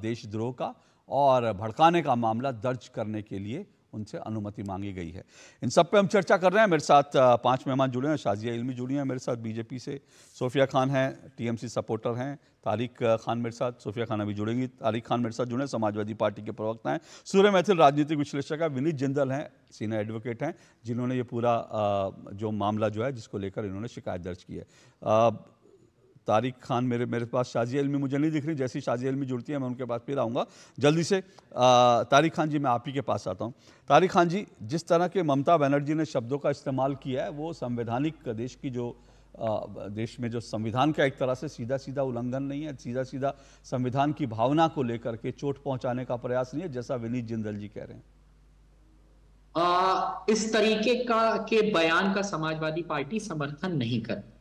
देशद्रोह का और भड़काने का मामला दर्ज करने के लिए उनसे अनुमति मांगी गई है इन सब पे हम चर्चा कर रहे हैं मेरे साथ पांच मेहमान जुड़े हैं शाजिया इलमी जुड़ी हैं मेरे साथ बीजेपी से सोफिया खान हैं टीएमसी सपोर्टर हैं तारिक खान मेरे साथ सोफिया खान अभी जुड़ेंगी तारिक खान मेरे साथ जुड़े हैं समाजवादी पार्टी के प्रवक्ता हैं सूर्य मैथिल राजनीतिक विश्लेषक है विनीत जिंदल हैं सीनियर एडवोकेट हैं जिन्होंने ये पूरा जो मामला जो है जिसको लेकर इन्होंने शिकायत दर्ज की है तारिक खान मेरे मेरे पास शाजी अलमी मुझे नहीं दिख रही जैसी शाजी अलमी जुड़ती है मैं उनके पास फिर आऊँगा जल्दी से तारिक खान जी मैं आप ही के पास आता हूँ तारिक खान जी जिस तरह के ममता बनर्जी ने शब्दों का इस्तेमाल किया है वो संवैधानिक देश की जो आ, देश में जो संविधान का एक तरह से सीधा सीधा उल्लंघन नहीं है सीधा सीधा संविधान की भावना को लेकर के चोट पहुंचाने का प्रयास नहीं है जैसा विनीत जिंदल जी कह रहे हैं आ, इस तरीके का के बयान का समाजवादी पार्टी समर्थन नहीं करती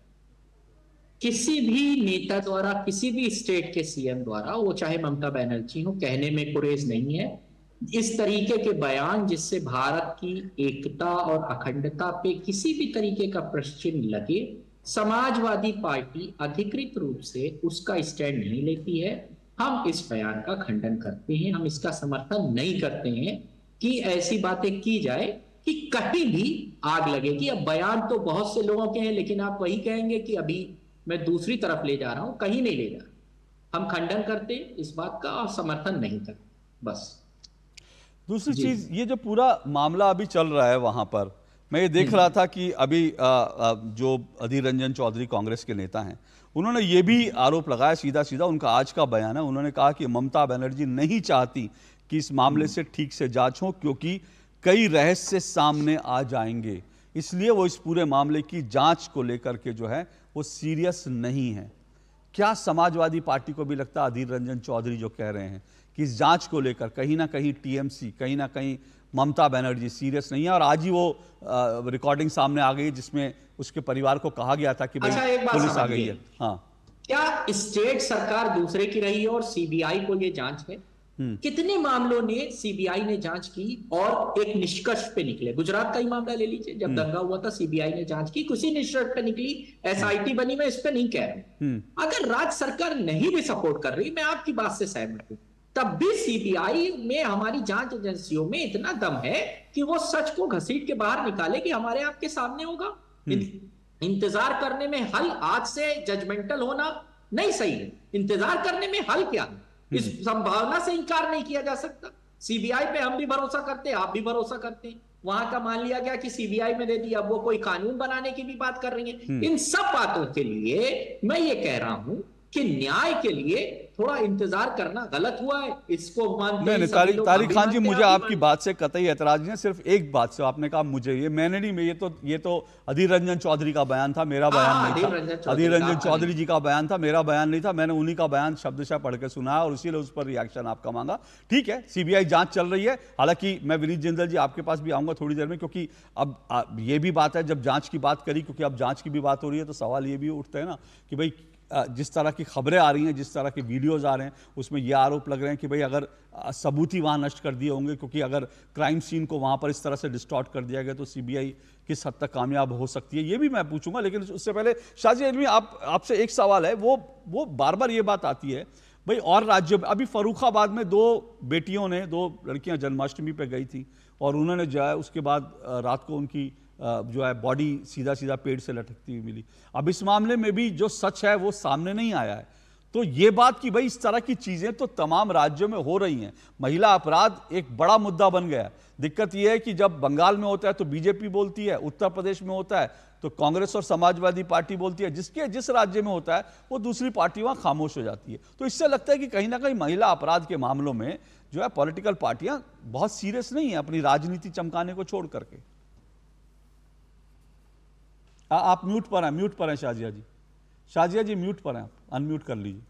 किसी भी नेता द्वारा किसी भी स्टेट के सीएम द्वारा वो चाहे ममता बनर्जी हो कहने में कुरेज नहीं है इस तरीके के बयान जिससे भारत की एकता और अखंडता पे किसी भी तरीके का प्रश्न लगे समाजवादी पार्टी अधिकृत रूप से उसका स्टैंड नहीं लेती है हम इस बयान का खंडन करते हैं हम इसका समर्थन नहीं करते हैं कि ऐसी बातें की जाए कि कहीं भी आग लगेगी अब बयान तो बहुत से लोगों के हैं लेकिन आप वही कहेंगे कि अभी मैं दूसरी तरफ ले जा रहा हूं कहीं नहीं ले जा हम खंडन करते इस बात का और समर्थन नहीं करते बस दूसरी चीज ये जो पूरा मामला अभी चल रहा है वहां पर मैं ये देख हम्म। रहा था कि अभी आ, आ, जो अधीर रंजन चौधरी कांग्रेस के नेता हैं उन्होंने ये भी आरोप लगाया सीधा सीधा उनका आज का बयान है उन्होंने कहा कि ममता बनर्जी नहीं चाहती कि इस मामले हम्म। से ठीक से जांच हो क्योंकि कई रहस्य सामने आ जाएंगे इसलिए वो इस पूरे मामले की जांच को लेकर के जो है वो सीरियस नहीं है क्या समाजवादी पार्टी को भी लगता अधीर रंजन चौधरी जो कह रहे हैं कि इस जांच को लेकर कहीं ना कहीं टीएमसी कहीं ना कहीं ममता बनर्जी सीरियस नहीं है और आज ही वो रिकॉर्डिंग सामने आ गई जिसमें उसके परिवार को कहा गया था कि अच्छा, पुलिस आ गई है हाँ क्या स्टेट सरकार दूसरे की रही है और सीबीआई को ये जांच है हम्म। कितने मामलों ने सीबीआई ने जांच की और एक निष्कर्ष पे निकले गुजरात का ही मामला ले लीजिए जब हम्म। दंगा हुआ था सीबीआई ने जांच की कुछ निष्कर्ष पे निकली एसआईटी हम्म। बनी मैं इस पर नहीं कह रहा अगर राज्य सरकार नहीं भी सपोर्ट कर रही मैं आपकी बात से सहमत हूं तब भी सीबीआई में हमारी जांच एजेंसियों में इतना दम है कि वो सच को घसीट के बाहर निकाले कि हमारे आपके सामने होगा इंतजार करने में हल आज से जजमेंटल होना नहीं सही है इंतजार करने में हल क्या है इस हम्म। संभावना से इंकार नहीं किया जा सकता सीबीआई पे हम भी भरोसा करते हैं आप भी भरोसा करते हैं वहां का मान लिया गया कि सीबीआई में दे दिया वो कोई कानून बनाने की भी बात कर रही है हम्म। इन सब बातों के लिए मैं ये कह रहा हूं कि न्याय के लिए थोड़ा इंतजार करना गलत हुआ है इसको मानते नहीं तारिक खान जी मुझे आपकी बात से कतई ऐतराज नहीं सिर्फ एक बात से आपने कहा मुझे ये मैंने नहीं मैं ये तो ये तो अधीर रंजन चौधरी का बयान था मेरा बयान हाँ, नहीं था अधीर रंजन चौधरी जी का बयान था मेरा बयान नहीं था मैंने उन्हीं का बयान पढ़ पढ़कर सुनाया और इसीलिए उस पर रिएक्शन आपका मांगा ठीक है सीबीआई जांच चल रही है हालांकि मैं विनीत जिंदल जी आपके पास भी आऊंगा थोड़ी देर में क्योंकि अब ये भी बात है जब जांच की बात करी क्योंकि अब जांच की भी बात हो रही है तो सवाल ये भी उठते हैं ना कि भाई जिस तरह की खबरें आ रही हैं जिस तरह के वीडियोज़ आ रहे हैं उसमें ये आरोप लग रहे हैं कि भाई अगर सबूत ही वहाँ नष्ट कर दिए होंगे क्योंकि अगर क्राइम सीन को वहाँ पर इस तरह से डिस्टॉर्ट कर दिया गया तो सीबीआई किस हद तक कामयाब हो सकती है ये भी मैं पूछूंगा लेकिन उससे पहले शाजी अलमी आप आपसे एक सवाल है वो वो बार बार ये बात आती है भाई और राज्य अभी फरूखाबाद में दो बेटियों ने दो लड़कियां जन्माष्टमी पे गई थी और उन्होंने जो है उसके बाद रात को उनकी जो है बॉडी सीधा सीधा पेड़ से लटकती हुई मिली अब इस मामले में भी जो सच है वो सामने नहीं आया है तो ये बात कि भाई इस तरह की चीज़ें तो तमाम राज्यों में हो रही हैं महिला अपराध एक बड़ा मुद्दा बन गया है दिक्कत यह है कि जब बंगाल में होता है तो बीजेपी बोलती है उत्तर प्रदेश में होता है तो कांग्रेस और समाजवादी पार्टी बोलती है जिसके जिस राज्य में होता है वो दूसरी पार्टी वहाँ खामोश हो जाती है तो इससे लगता है कि कहीं ना कहीं महिला अपराध के मामलों में जो है पॉलिटिकल पार्टियां बहुत सीरियस नहीं है अपनी राजनीति चमकाने को छोड़ करके आ, आप म्यूट पर हैं म्यूट पर हैं शाजिया जी शाजिया जी म्यूट पर हैं आप अनम्यूट कर लीजिए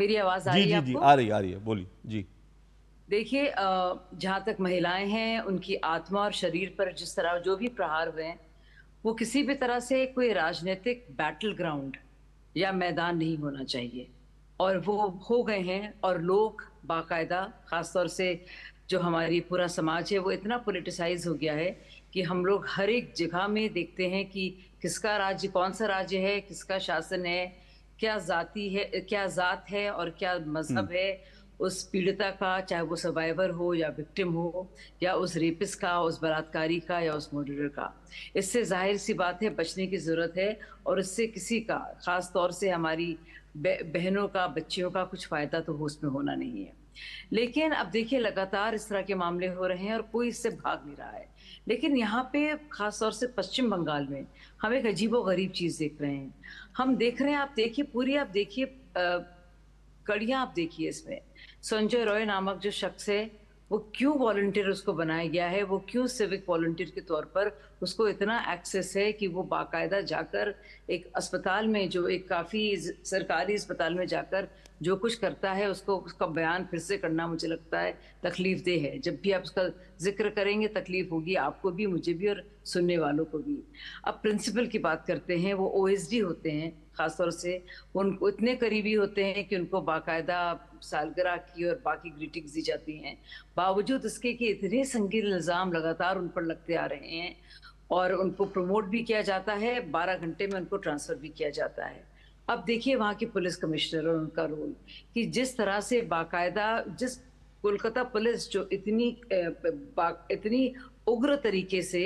मेरी आवाज आ रही है जी जी आ रही आ रही है बोली जी देखिए जहां तक महिलाएं हैं उनकी आत्मा और शरीर पर जिस तरह जो भी प्रहार हुए हैं वो किसी भी तरह से कोई राजनीतिक बैटल ग्राउंड या मैदान नहीं होना चाहिए और वो हो गए हैं और लोग बाकायदा ख़ासतौर से जो हमारी पूरा समाज है वो इतना पोलिटिसाइज हो गया है कि हम लोग हर एक जगह में देखते हैं कि किसका राज्य कौन सा राज्य है किसका शासन है क्या जाति है क्या जात है और क्या मजहब हम्म। है उस पीड़िता का चाहे वो सर्वाइवर हो या विक्टिम हो या उस रेपिस का उस बलात्कारी का या उस मोडर का इससे जाहिर सी बात है बचने की ज़रूरत है और इससे किसी का ख़ास तौर से हमारी बहनों का बच्चियों का कुछ फ़ायदा तो उसमें होना नहीं है लेकिन अब देखिए लगातार इस तरह के मामले हो रहे हैं और कोई इससे भाग नहीं रहा है लेकिन यहाँ पे खास तौर से पश्चिम बंगाल में हम एक अजीबो गरीब चीज़ देख रहे हैं हम देख रहे हैं आप देखिए पूरी आप देखिए कड़िया आप देखिए इसमें संजय रॉय नामक जो शख्स है वो क्यों वॉल्टियर उसको बनाया गया है वो क्यों सिविक वॉल्टियर के तौर पर उसको इतना एक्सेस है कि वो बाकायदा जाकर एक अस्पताल में जो एक काफ़ी सरकारी अस्पताल में जाकर जो कुछ करता है उसको उसका बयान फिर से करना मुझे लगता है तकलीफ दे है जब भी आप उसका जिक्र करेंगे तकलीफ होगी आपको भी मुझे भी और सुनने वालों को भी अब प्रिंसिपल की बात करते हैं वो ओ होते हैं ख़ासतौर से उनको इतने करीबी होते हैं कि उनको बाकायदा सालगराह की और बाकी ग्रीटिंग्स दी जाती हैं बावजूद इसके कि इतने संगीन इल्ज़ाम लगातार उन पर लगते आ रहे हैं और उनको प्रमोट भी किया जाता है बारह घंटे में उनको ट्रांसफ़र भी किया जाता है अब देखिए वहाँ के पुलिस कमिश्नर और उनका रोल कि जिस तरह से बाकायदा जिस कोलकाता पुलिस जो इतनी इतनी उग्र तरीके से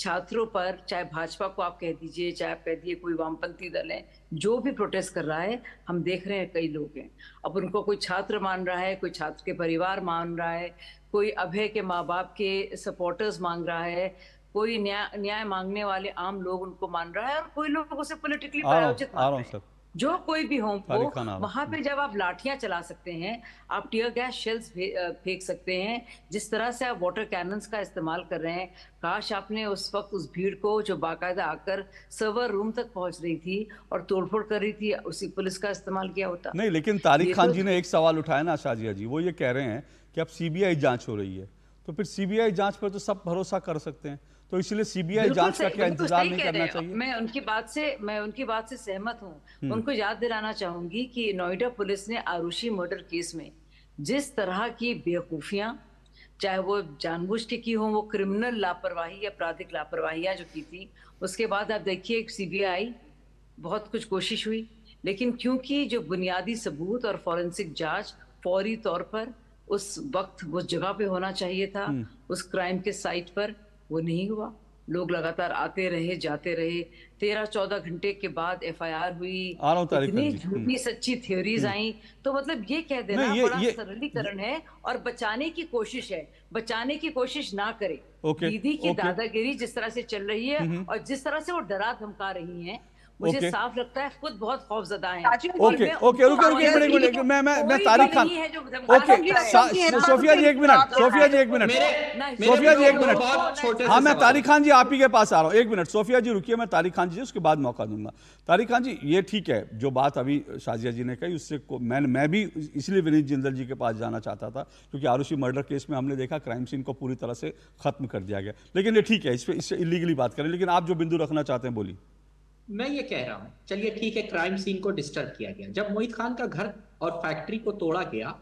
छात्रों पर चाहे भाजपा को आप कह दीजिए चाहे आप कह दिए कोई वामपंथी दल है जो भी प्रोटेस्ट कर रहा है हम देख रहे हैं कई लोग हैं अब उनको कोई छात्र मान रहा है कोई छात्र के परिवार मान रहा है कोई अभय के माँ बाप के सपोर्टर्स मांग रहा है कोई न्याय न्याय मांगने वाले आम लोग उनको मान रहा है और कोई लोग उसे पोलिटिकली प्रायोजित मान रहे हैं जो कोई भी होम वो वहां पे जब आप लाठियां चला सकते हैं आप टीयर गैस शेल्स फेंक सकते हैं जिस तरह से आप वाटर कैनन्स का इस्तेमाल कर रहे हैं काश आपने उस वक्त उस भीड़ को जो बाकायदा आकर सर्वर रूम तक पहुंच रही थी और तोड़फोड़ कर रही थी उसी पुलिस का इस्तेमाल किया होता नहीं लेकिन तारिक खान तो जी ने एक सवाल उठाया ना शाजिया जी वो ये कह रहे हैं कि अब सी जांच हो रही है तो फिर सी बी पर तो सब भरोसा कर सकते हैं तो इसलिए सीबीआई जांच का क्या इंतजार नहीं करना चाहिए मैं उनकी बात से मैं उनकी बात से सहमत हूँ हम्म। उनको याद दिलाना चाहूंगी कि नोएडा पुलिस ने आरुषि मर्डर केस में जिस तरह की बेवकूफियां चाहे वो जानबूझ के की हो वो क्रिमिनल लापरवाही या अपराधिक लापरवाहियां जो की थी उसके बाद आप देखिए एक सीबीआई बहुत कुछ कोशिश हुई लेकिन क्योंकि जो बुनियादी सबूत और फॉरेंसिक जांच फौरी तौर पर उस वक्त उस जगह पे होना चाहिए था हम्म। उस क्राइम के साइट पर वो नहीं हुआ लोग लगातार आते रहे जाते रहे तेरह चौदह घंटे के बाद एफ आई आर हुई इतनी झूठी हम्म। सच्ची थ्योरीज हम्म। आई तो मतलब ये कह देना ये, बड़ा ये, सरलीकरण है और बचाने की कोशिश है बचाने की कोशिश ना करे दीदी की दादागिरी जिस तरह से चल रही है हम्म, और जिस तरह से वो डरा धमका रही है मुझे okay. साफ लगता है खुद बहुत खौफजदा हैं ओके ओके रुके रुके एक मिनट एक मैं मैं मैं तारिक खान ओके सोफिया जी एक मिनट तो सोफिया जी एक मिनट सोफिया जी एक मिनट हाँ मैं तारिक खान जी आप ही के पास आ रहा हूँ एक मिनट सोफिया जी रुकिए मैं तारिक खान जी उसके बाद मौका दूंगा तारिक खान जी ये ठीक है जो बात अभी शाजिया जी ने कही उससे मैं मैं भी इसलिए विनीत जिंदल जी के पास जाना चाहता था क्योंकि आरुषि मर्डर केस में हमने देखा क्राइम सीन को पूरी तरह से खत्म कर दिया गया लेकिन ये ठीक है इस पर इससे इलीगली बात करें लेकिन आप जो बिंदु रखना चाहते हैं बोली मैं ये कह रहा हूँ चलिए ठीक है क्राइम सीन को डिस्टर्ब किया गया जब मोहित खान का घर और फैक्ट्री को तोड़ा गया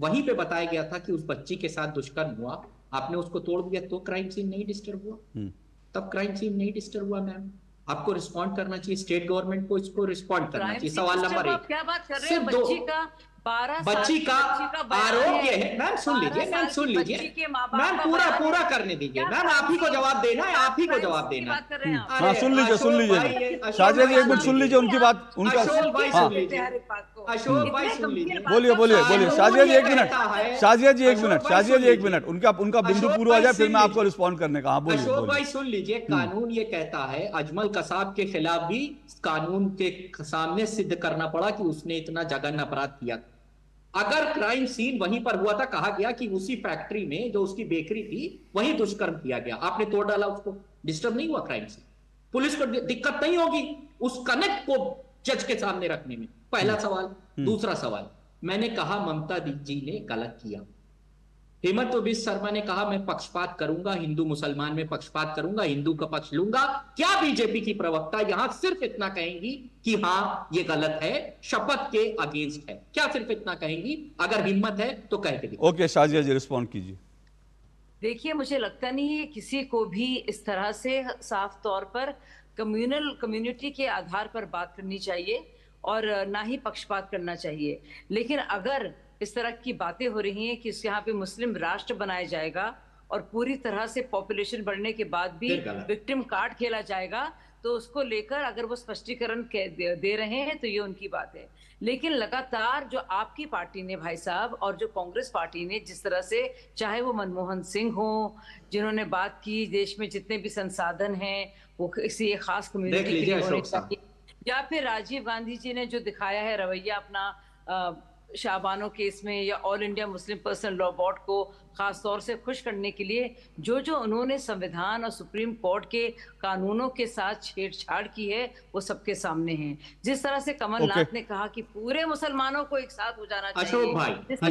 वहीं पे बताया गया था कि उस बच्ची के साथ दुष्कर्म हुआ आपने उसको तोड़ दिया तो क्राइम सीन नहीं डिस्टर्ब हुआ हम्म। तब क्राइम सीन नहीं डिस्टर्ब हुआ मैम आपको रिस्पॉन्ड करना चाहिए स्टेट गवर्नमेंट को इसको रिस्पॉन्ड करना चाहिए सवाल नंबर एक बच्ची का बारह बच्ची का आरोप है मैम सुन लीजिए मैम सुन लीजिए मैम पूरा पूरा करने दीजिए मैम आप ही को जवाब देना है आप ही को जवाब देना है हाँ, सुन लीजिए सुन लीजिए शाहजहा जी एक मिनट सुन लीजिए उनकी बात उनका अशोक भाई हाँ। सुन लीजिए बोलिए बोलिए बोलिए शाजिया जी एक मिनट शाजिया जी एक मिनट शाजिया जी एक मिनट उनका उनका बिंदु पूरा आ जाए फिर मैं आपको रिस्पॉन्ड करने का हाँ, बोलिए अशोक भाई सुन लीजिए हम्म। कानून ये कहता है अजमल कसाब के खिलाफ भी कानून के सामने सिद्ध करना पड़ा कि उसने इतना जघन्य अपराध किया अगर क्राइम सीन वहीं पर हुआ था कहा गया कि उसी फैक्ट्री में जो उसकी बेकरी थी वहीं दुष्कर्म किया गया आपने तोड़ डाला उसको डिस्टर्ब नहीं हुआ क्राइम सीन पुलिस को दिक्कत नहीं होगी उस कनेक्ट को जज के सामने रखने में पहला हम्म। सवाल हम्म। दूसरा सवाल मैंने कहा ममता जी ने गलत किया हेमंत विश्व शर्मा ने कहा मैं पक्षपात करूंगा हिंदू मुसलमान में पक्षपात करूंगा हिंदू का पक्ष लूंगा क्या बीजेपी की प्रवक्ता यहां सिर्फ इतना कहेंगी कि हाँ ये गलत है शपथ के अगेंस्ट है क्या सिर्फ इतना कहेंगी अगर हिम्मत है तो कह के ओके शाजिया जी रिस्पॉन्ड कीजिए देखिए मुझे लगता नहीं है किसी को भी इस तरह से साफ तौर पर कम्युनल कम्युनिटी के आधार पर बात करनी चाहिए और ना ही पक्षपात करना चाहिए लेकिन अगर इस तरह की बातें हो रही हैं कि इस यहाँ पे मुस्लिम राष्ट्र बनाया जाएगा और पूरी तरह से पॉपुलेशन बढ़ने के बाद भी विक्टिम कार्ड खेला जाएगा तो उसको लेकर अगर वो स्पष्टीकरण दे रहे हैं तो ये उनकी बात है लेकिन लगातार जो आपकी पार्टी ने भाई साहब और जो कांग्रेस पार्टी ने जिस तरह से चाहे वो मनमोहन सिंह हो जिन्होंने बात की देश में जितने भी संसाधन हैं वो किसी एक खास कम्युनिटी के लिए होने चाहिए या फिर राजीव गांधी जी ने जो दिखाया है रवैया अपना शाहबानो केस में या all India Muslim personal law board को ख़ास तौर से खुश करने के लिए जो जो उन्होंने संविधान और सुप्रीम कोर्ट के कानूनों के साथ छेड़छाड़ की है वो सबके सामने है जिस तरह से कमलनाथ okay. ने कहा कि पूरे मुसलमानों को एक साथ हो जाना चाहिए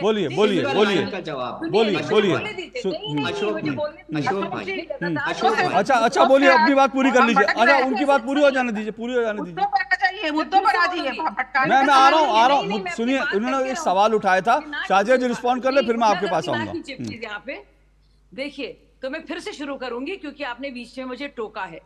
बोलिए बोलिए बोलिए अच्छा अच्छा बोलिए अपनी बात पूरी कर लीजिए अच्छा उनकी बात पूरी हो जाने दीजिए पूरी हो जाने दीजिए तो मैं मैं आ रहा हूँ आ रहा हूँ सुनिए उन्होंने एक सवाल उठाया था जी रिस्पॉन्ड कर ले फिर मैं आपके पास आऊंगा हम्म। यहाँ पे देखिए तो मैं फिर से शुरू करूंगी क्योंकि आपने बीच में मुझे टोका है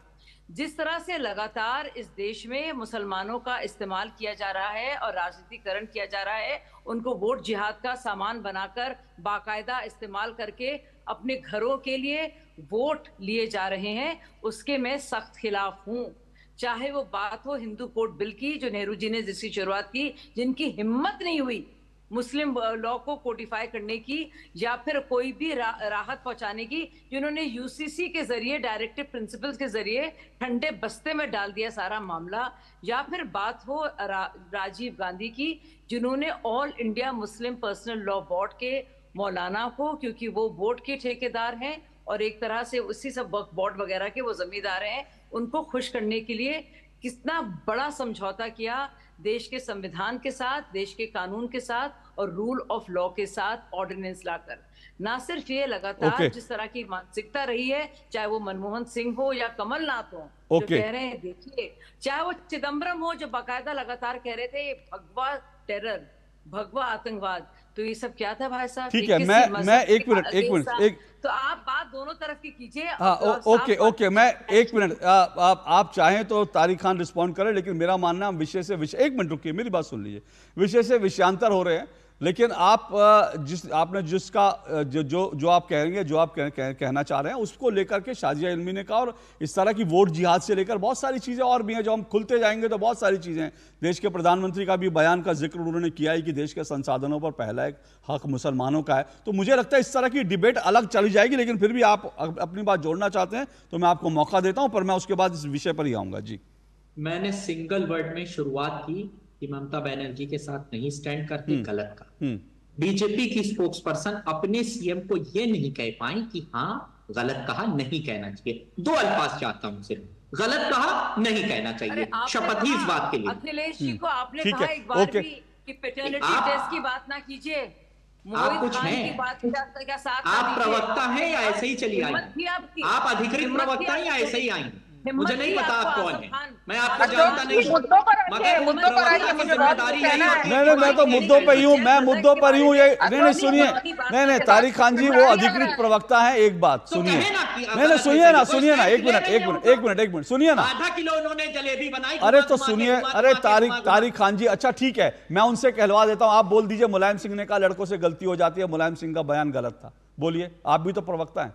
जिस तरह से लगातार इस देश में मुसलमानों का इस्तेमाल किया जा रहा है और राजनीतिकरण किया जा रहा है उनको वोट जिहाद का सामान बनाकर बाकायदा इस्तेमाल करके अपने घरों के लिए वोट लिए जा रहे हैं उसके मैं सख्त खिलाफ हूँ चाहे वो बात हो हिंदू कोर्ट बिल की जो नेहरू जी ने जिसकी शुरुआत की जिनकी हिम्मत नहीं हुई मुस्लिम लॉ को कोडिफाई करने की या फिर कोई भी रा, राहत पहुंचाने की जिन्होंने यूसीसी के जरिए डायरेक्टिव प्रिंसिपल्स के जरिए ठंडे बस्ते में डाल दिया सारा मामला या फिर बात हो रा, राजीव गांधी की जिन्होंने all India Muslim personal law board के मौलाना को क्योंकि वो बोर्ड के ठेकेदार हैं और एक तरह से उसी सब वक्त बोर्ड वगैरह के वो जमींदार हैं उनको खुश करने के लिए कितना बड़ा समझौता किया देश के संविधान के साथ देश के कानून के साथ और रूल ऑफ लॉ के साथ ऑर्डिनेंस लाकर ना सिर्फ ये लगातार okay. जिस तरह की मानसिकता रही है चाहे वो मनमोहन सिंह हो या कमलनाथ हो okay. जो कह रहे हैं देखिए चाहे वो चिदम्बरम हो जो बाकायदा लगातार कह रहे थे ये भगवा टेरर भगवा आतंकवाद तो ये सब क्या था भाई साहब ठीक है मैं मैं एक मिनट एक मिनट एक तो आप बात दोनों तरफ की कीजिए हाँ ओके ओके मैं एक मिनट आप आप चाहें तो तारिक खान रिस्पॉन्ड करें लेकिन मेरा मानना विषय से विषय एक मिनट रुकिए मेरी बात सुन लीजिए विषय से विषयांतर हो रहे हैं लेकिन आप जिस आपने जिसका जो जो जो आप कहेंगे जो आप कह, कह, कहना चाह रहे हैं उसको लेकर के शाजिया इलमी ने कहा और इस तरह की वोट जिहाद से लेकर बहुत सारी चीज़ें और भी हैं जो हम खुलते जाएंगे तो बहुत सारी चीज़ें देश के प्रधानमंत्री का भी बयान का जिक्र उन्होंने किया है कि देश के संसाधनों पर पहला एक हक मुसलमानों का है तो मुझे लगता है इस तरह की डिबेट अलग चली जाएगी लेकिन फिर भी आप अपनी बात जोड़ना चाहते हैं तो मैं आपको मौका देता हूँ पर मैं उसके बाद इस विषय पर ही आऊँगा जी मैंने सिंगल वर्ड में शुरुआत की कि ममता बनर्जी के साथ नहीं स्टैंड करती हम्म, गलत का बीजेपी हम्म। की स्पोक्स पर्सन अपने सीएम को यह नहीं कह पाए कि हाँ गलत कहा नहीं कहना चाहिए दो अल्फाज चाहता हूं सिर्फ गलत कहा नहीं कहना चाहिए शपथ ही इस बात के लिए अखिलेश जी हम्म। को आपने कहा एक बार भी कि पेटर्निटी टेस्ट की बात ना कीजिए आप कुछ हैं आप प्रवक्ता हैं या ऐसे ही चली आई आप अधिकृत प्रवक्ता हैं या ऐसे ही आई मुझे नहीं पता आप कौन है मैं आपको जानता नहीं मुद्दों पर मुद्दों पर जिम्मेदारी नहीं नहीं नहीं मैं तो मुद्दों पर ही हूँ मैं मुद्दों पर ही हूँ ये नहीं नहीं सुनिए नहीं नहीं तारिक खान जी वो अधिकृत प्रवक्ता तो है एक बात सुनिए नहीं नहीं सुनिए ना सुनिए ना एक मिनट एक मिनट एक मिनट एक मिनट सुनिए ना किलो उन्होंने जलेबी बनाई अरे तो सुनिए अरे तारिक तारिक खान जी अच्छा ठीक है मैं उनसे कहलवा देता हूँ आप बोल दीजिए मुलायम सिंह ने कहा लड़कों से गलती हो जाती है मुलायम सिंह का बयान गलत था बोलिए आप भी तो प्रवक्ता है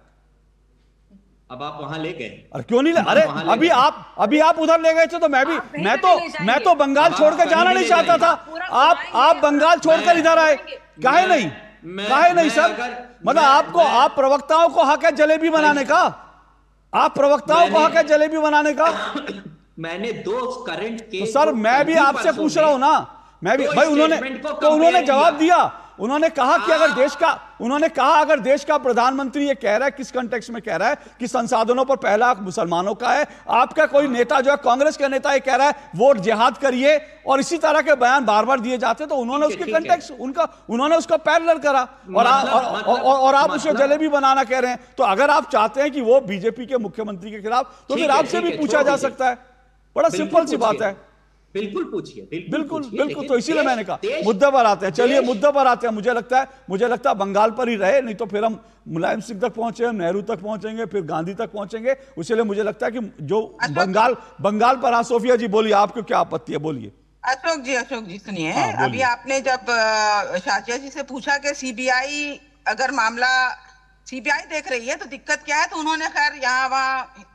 अब आप वहां ले गए अरे क्यों नहीं अरे अभी आप अभी आप उधर ले गए थे तो मैं भी मैं तो मैं तो बंगाल छोड़कर जाना नहीं चाहता था आप आप बंगाल छोड़कर इधर आए काहे नहीं काहे नहीं सर मतलब आपको आप प्रवक्ताओं को हक है जलेबी बनाने का आप प्रवक्ताओं को हक है जलेबी बनाने का मैंने दो करंट के तो सर मैं भी आपसे पूछ रहा हूं ना मैं भी तो भाई उन्होंने तो उन्होंने जवाब दिया उन्होंने कहा कि अगर हाँ। देश का उन्होंने कहा अगर देश का प्रधानमंत्री ये कह रहा है किस कंटेक्स में कह रहा है कि संसाधनों पर पहला मुसलमानों का है आपका कोई नेता जो है कांग्रेस का नेता ये कह रहा है वोट जिहाद करिए और इसी तरह के बयान बार बार दिए जाते तो उन्होंने उसके कंटेक्स उनका उन्होंने उसका पैरल करा मतलब, मतलब, और और आप उसको मतलब। जलेबी बनाना कह रहे हैं तो अगर आप चाहते हैं कि वो बीजेपी के मुख्यमंत्री के खिलाफ तो फिर आपसे भी पूछा जा सकता है बड़ा सिंपल सी बात है बिल्कुल पूछिए बिल्कुल बिल्कुल तो इसीलिए मैंने कहा मुद्दे पर आते हैं चलिए मुद्दे पर आते हैं मुझे लगता है मुझे लगता है बंगाल पर ही रहे नहीं तो फिर हम मुलायम सिंह तक पहुंचे नेहरू तक पहुंचेंगे फिर गांधी तक पहुंचेंगे इसीलिए मुझे लगता है कि जो बंगाल बंगाल पर सोफिया जी बोलिए आपको क्या आपत्ति है बोलिए अशोक जी अशोक जी सुनिए हाँ, अभी आपने जब शाजिया जी से पूछा कि सीबीआई अगर मामला सीबीआई देख रही है तो दिक्कत क्या है तो उन्होंने खैर यहाँ वहाँ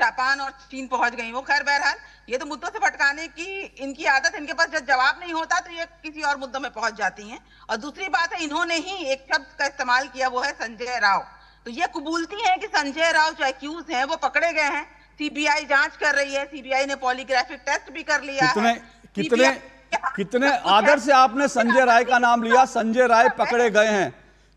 जापान और चीन पहुंच गई वो खैर बहरहाल ये तो मुद्दों से भटकाने की इनकी आदत इनके पास जब जवाब नहीं होता तो ये किसी और मुद्दों में पहुंच जाती हैं और दूसरी बात है इन्होंने ही एक शब्द का इस्तेमाल किया वो है संजय राव तो ये कबूलती है कि संजय राव जो एक्यूज है वो पकड़े गए हैं सीबीआई जांच कर रही है सीबीआई ने पॉलीग्राफिक टेस्ट भी कर लिया कितने कितने कितने आदर से आपने संजय राय का नाम लिया संजय राय पकड़े गए हैं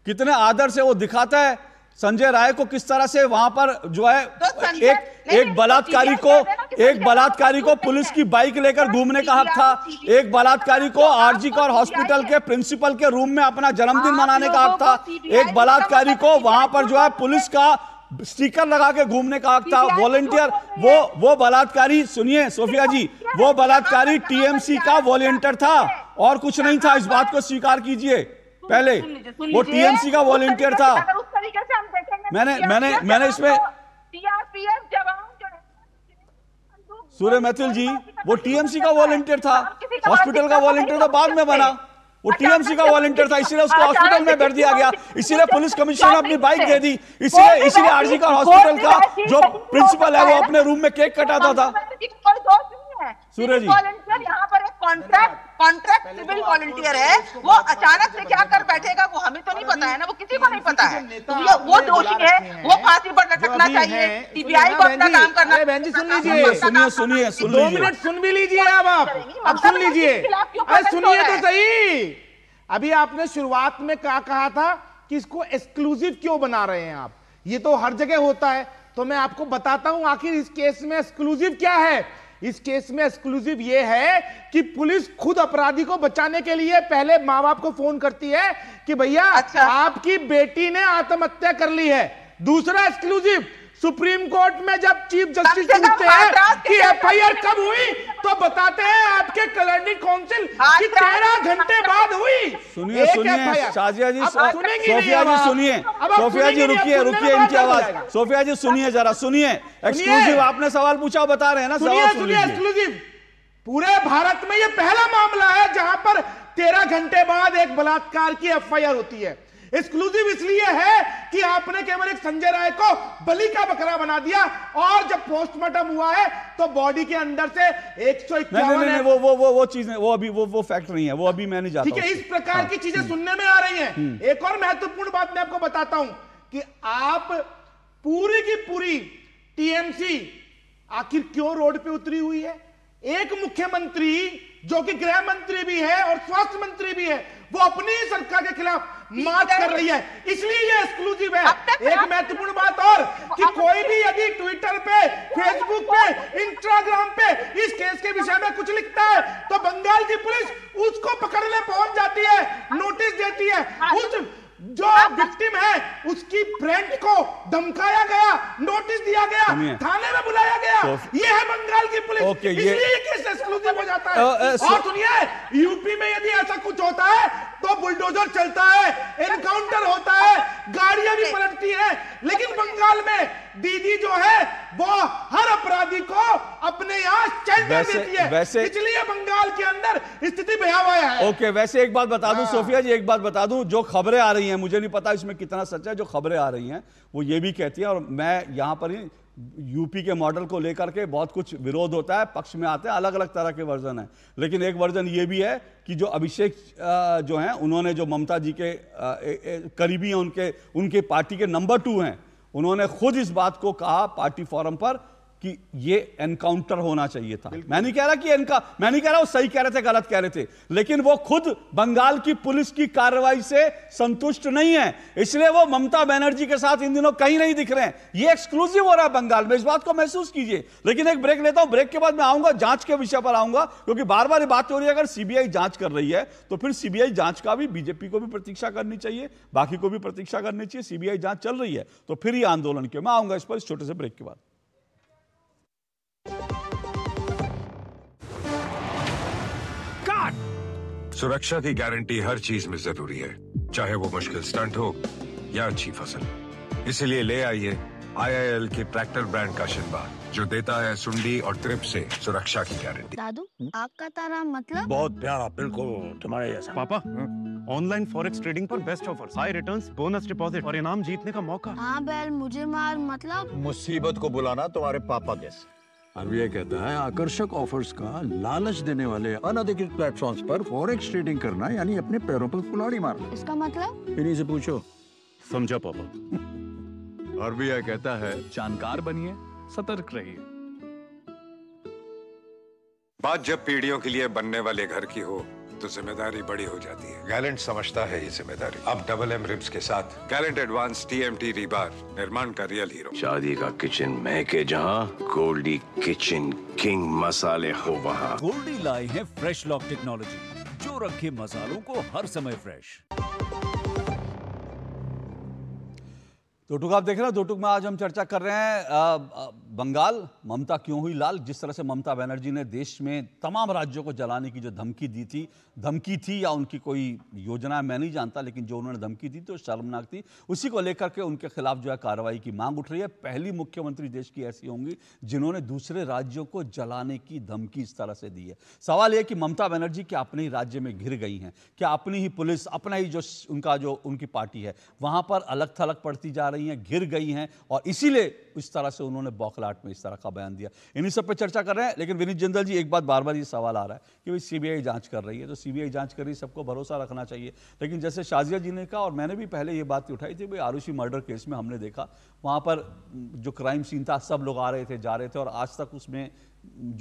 कितने आदर से वो दिखाता है संजय राय को किस तरह से वहां पर जो है तो एक एक बलात्कारी को एक बलात्कारी को पुलिस की बाइक लेकर घूमने का हक था एक बलात्कारी को आरजी तो कौर हॉस्पिटल के प्रिंसिपल के रूम में अपना जन्मदिन मनाने का हक था एक बलात्कारी तो को वहां पर तो जो है पुलिस का स्टिकर लगा के घूमने का हक था वॉलेंटियर वो वो बलात्कारी सुनिए सोफिया जी वो बलात्कारी टीएमसी का वॉलेंटियर था और कुछ नहीं था इस बात को स्वीकार कीजिए पहले तो वो टीएमसी का वॉलंटियर था मैंने मैंने मैंने इसमें सूर्य मैथिल जी वो टीएमसी का वॉलंटियर था हॉस्पिटल का वॉलंटियर था बाद में बना अच्छा, वो अच्छा, टीएमसी का वॉलंटियर अच्छा, था इसीलिए उसको हॉस्पिटल में भेज दिया गया इसीलिए पुलिस कमिश्नर ने अपनी बाइक दे दी इसीलिए इसीलिए आरजी का हॉस्पिटल का जो प्रिंसिपल है वो अपने रूम में केक कटाता था तो सूर्य जी यहाँ पर एक कॉन्ट्रैक्ट कॉन्ट्रैक्ट सिविल वॉलंटियर है वो अचानक से क्या कर बैठेगा वो हमें तो नहीं पता है ना वो किसी को नहीं पता है तो वो दोषी है वो फांसी पर लटकना चाहिए सीबीआई को अपना काम करना बहन सुन लीजिए सुनिए सुनिए दो मिनट सुन भी लीजिए अब आप अब सुन लीजिए सुनिए तो सही अभी आपने शुरुआत में क्या कहा था कि इसको एक्सक्लूसिव क्यों बना रहे हैं आप ये तो हर जगह होता है तो मैं आपको बताता हूं आखिर इस केस में एक्सक्लूसिव क्या है इस केस में एक्सक्लूसिव यह है कि पुलिस खुद अपराधी को बचाने के लिए पहले माँ बाप को फोन करती है कि भैया अच्छा। आपकी बेटी ने आत्महत्या कर ली है दूसरा एक्सक्लूसिव सुप्रीम कोर्ट में जब चीफ जस्टिस पूछते हैं कि एफआईआर कब हुई तो बताते हैं आपके कलर्नी काउंसिल की तेरह घंटे बाद हुई सुनिए सुनिए शाजिया जी सोफिया जी सुनिए सोफिया जी रुकिए रुकिए इनकी आवाज सोफिया जी सुनिए जरा सुनिए एक्सक्लूसिव आपने सवाल पूछा बता रहे हैं ना सवाल सुनिए एक्सक्लूसिव पूरे भारत में ये पहला मामला है जहां पर तेरह घंटे बाद एक बलात्कार की एफआईआर होती है एक्सक्लूसिव इसलिए है कि आपने केवल एक संजय राय को बलि का बकरा बना दिया और जब पोस्टमार्टम हुआ है तो बॉडी के अंदर से एक सौ वो वो वो वो चीज वो अभी वो वो फैक्ट नहीं है वो अभी मैं नहीं जाता ठीक है इस प्रकार की हाँ। चीजें हम्म। सुनने में आ रही है हम्म। एक और महत्वपूर्ण बात मैं आपको बताता हूं कि आप पूरी की पूरी टीएमसी आखिर क्यों रोड पे उतरी हुई है एक मुख्यमंत्री जो कि गृह मंत्री भी है और स्वास्थ्य मंत्री भी है वो अपनी सरकार के खिलाफ मात कर रही है इसलिए ये एक्सक्लूसिव है एक महत्वपूर्ण बात और कि कोई भी यदि ट्विटर पे फेसबुक पे इंस्टाग्राम पे इस केस के विषय में कुछ लिखता है तो बंगाल की पुलिस उसको पकड़ने पहुंच जाती है नोटिस देती है उस जो विक्टिम है उसकी फ्रेंड को धमकाया गया नोटिस दिया गया थाने में बुलाया गया ये है बंगाल की पुलिस इसलिए ये केस एक्सक्लूसिव हो जाता है और सुनिए यूपी में यदि ऐसा कुछ होता है तो बुलडोजर चलता है एनकाउंटर होता है गाड़ियां भी पलटती है लेकिन बंगाल में दीदी जो है वो हर अपराधी को अपने यहाँ शेल्टर देती है वैसे इसलिए बंगाल के अंदर स्थिति भयावह है ओके वैसे एक बात बता दूं हाँ। सोफिया जी एक बात बता दूं जो खबरें आ रही हैं मुझे नहीं पता इसमें कितना सच है जो खबरें आ रही हैं वो ये भी कहती है और मैं यहाँ पर ही यूपी के मॉडल को लेकर के बहुत कुछ विरोध होता है पक्ष में आते हैं अलग अलग तरह के वर्जन हैं लेकिन एक वर्जन ये भी है कि जो अभिषेक जो हैं उन्होंने जो ममता जी के करीबी हैं उनके उनके पार्टी के नंबर टू हैं उन्होंने खुद इस बात को कहा पार्टी फोरम पर कि ये एनकाउंटर होना चाहिए था मैं नहीं कह रहा कि इनका मैं नहीं कह रहा वो सही कह रहे थे गलत कह रहे थे लेकिन वो खुद बंगाल की पुलिस की कार्रवाई से संतुष्ट नहीं है इसलिए वो ममता बनर्जी के साथ इन दिनों कहीं नहीं दिख रहे हैं ये एक्सक्लूसिव हो रहा है बंगाल में इस बात को महसूस कीजिए लेकिन एक ब्रेक लेता हूं ब्रेक के बाद मैं आऊंगा जांच के विषय पर आऊंगा क्योंकि बार बार बात हो रही है अगर सीबीआई जांच कर रही है तो फिर सीबीआई जांच का भी बीजेपी को भी प्रतीक्षा करनी चाहिए बाकी को भी प्रतीक्षा करनी चाहिए सीबीआई जांच चल रही है तो फिर ही आंदोलन क्यों मैं आऊंगा इस पर छोटे से ब्रेक के बाद सुरक्षा की गारंटी हर चीज में जरूरी है चाहे वो मुश्किल स्टंट हो या अच्छी फसल इसलिए ले आइए आईआईएल के ट्रैक्टर ब्रांड का शिनबा जो देता है सुंडी और ट्रिप से सुरक्षा की गारंटी दादू आपका तारा मतलब बहुत प्यारा बिल्कुल तुम्हारे जैसा पापा ऑनलाइन फॉरेक्स ट्रेडिंग पर best offer high returns, bonus deposit और इनाम जीतने का मौका हाँ बैल मुझे मार मतलब मुसीबत को बुलाना तुम्हारे पापा जैसे आरबीआई कहता है आकर्षक ऑफर्स का लालच देने वाले अनधिकृत प्लेटफॉर्म पर फॉरेक्स ट्रेडिंग करना यानी अपने पैरों पर कुलाड़ी मारना इसका मतलब इन्हीं से पूछो समझा पापा आरबीआई कहता है जानकार बनिए सतर्क रहिए बात जब पीढ़ियों के लिए बनने वाले घर की हो तो जिम्मेदारी बड़ी हो जाती है गैलेंट समझता है ये जिम्मेदारी अब डबल एम रिप्स के साथ Gallant Advance T M T rebar निर्माण का रियल हीरो शादी का किचन महके जहाँ गोल्डी किचन किंग मसाले हो वहाँ गोल्डी लाई है फ्रेश लॉक टेक्नोलॉजी जो रखे मसालों को हर समय फ्रेश दो टुक आप देख रहे हैं दो टुक में आज हम चर्चा कर रहे हैं बंगाल ममता क्यों हुई लाल जिस तरह से ममता बनर्जी ने देश में तमाम राज्यों को जलाने की जो धमकी दी थी धमकी थी या उनकी कोई योजना मैं नहीं जानता लेकिन जो उन्होंने धमकी दी थी वो शर्मनाक थी उसी को लेकर के उनके खिलाफ जो है कार्रवाई की मांग उठ रही है पहली मुख्यमंत्री देश की ऐसी होंगी जिन्होंने दूसरे राज्यों को जलाने की धमकी इस तरह से दी है सवाल यह कि ममता बनर्जी क्या अपने ही राज्य में घिर गई हैं क्या अपनी ही पुलिस अपना ही जो उनका जो उनकी पार्टी है वहाँ पर अलग थलग पड़ती जा रही रही हैं घिर गई हैं और इसीलिए इस तरह से उन्होंने बौखलाहट में इस तरह का बयान दिया इन्हीं सब पर चर्चा कर रहे हैं लेकिन विनीत जिंदल जी एक बात बार बार ये सवाल आ रहा है कि भाई सीबीआई जांच कर रही है तो सीबीआई जांच कर रही सबको भरोसा रखना चाहिए लेकिन जैसे शाजिया जी ने कहा और मैंने भी पहले ये बात उठाई थी भाई आरुषि मर्डर केस में हमने देखा वहाँ पर जो क्राइम सीन था सब लोग आ रहे थे जा रहे थे और आज तक उसमें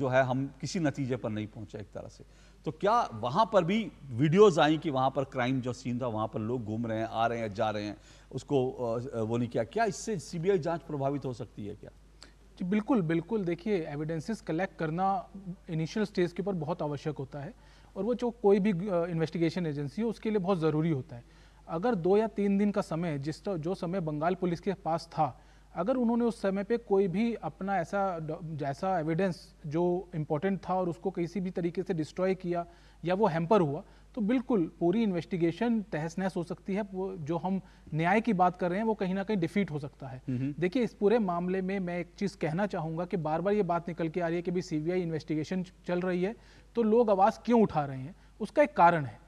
जो है हम किसी नतीजे पर नहीं पहुँचे एक तरह से तो क्या वहाँ पर भी वीडियोज़ आई कि वहाँ पर क्राइम जो सीन था वहाँ पर लोग घूम रहे हैं आ रहे हैं जा रहे हैं उसको वो नहीं किया क्या इससे सीबीआई जांच प्रभावित हो सकती है क्या जी बिल्कुल बिल्कुल देखिए एविडेंसेस कलेक्ट करना इनिशियल स्टेज के ऊपर बहुत आवश्यक होता है और वो जो कोई भी इन्वेस्टिगेशन एजेंसी हो उसके लिए बहुत ज़रूरी होता है अगर दो या तीन दिन का समय जिस तो जो समय बंगाल पुलिस के पास था अगर उन्होंने उस समय पे कोई भी अपना ऐसा जैसा एविडेंस जो इम्पोर्टेंट था और उसको किसी भी तरीके से डिस्ट्रॉय किया या वो हैम्पर हुआ तो बिल्कुल पूरी इन्वेस्टिगेशन तहस नहस हो सकती है जो हम न्याय की बात कर रहे हैं वो कहीं ना कहीं डिफीट हो सकता है हम्म, हम्म। देखिए इस पूरे मामले में मैं एक चीज़ कहना चाहूँगा कि बार बार ये बात निकल के आ रही है कि भाई सी इन्वेस्टिगेशन चल रही है तो लोग आवाज़ क्यों उठा रहे हैं उसका एक कारण है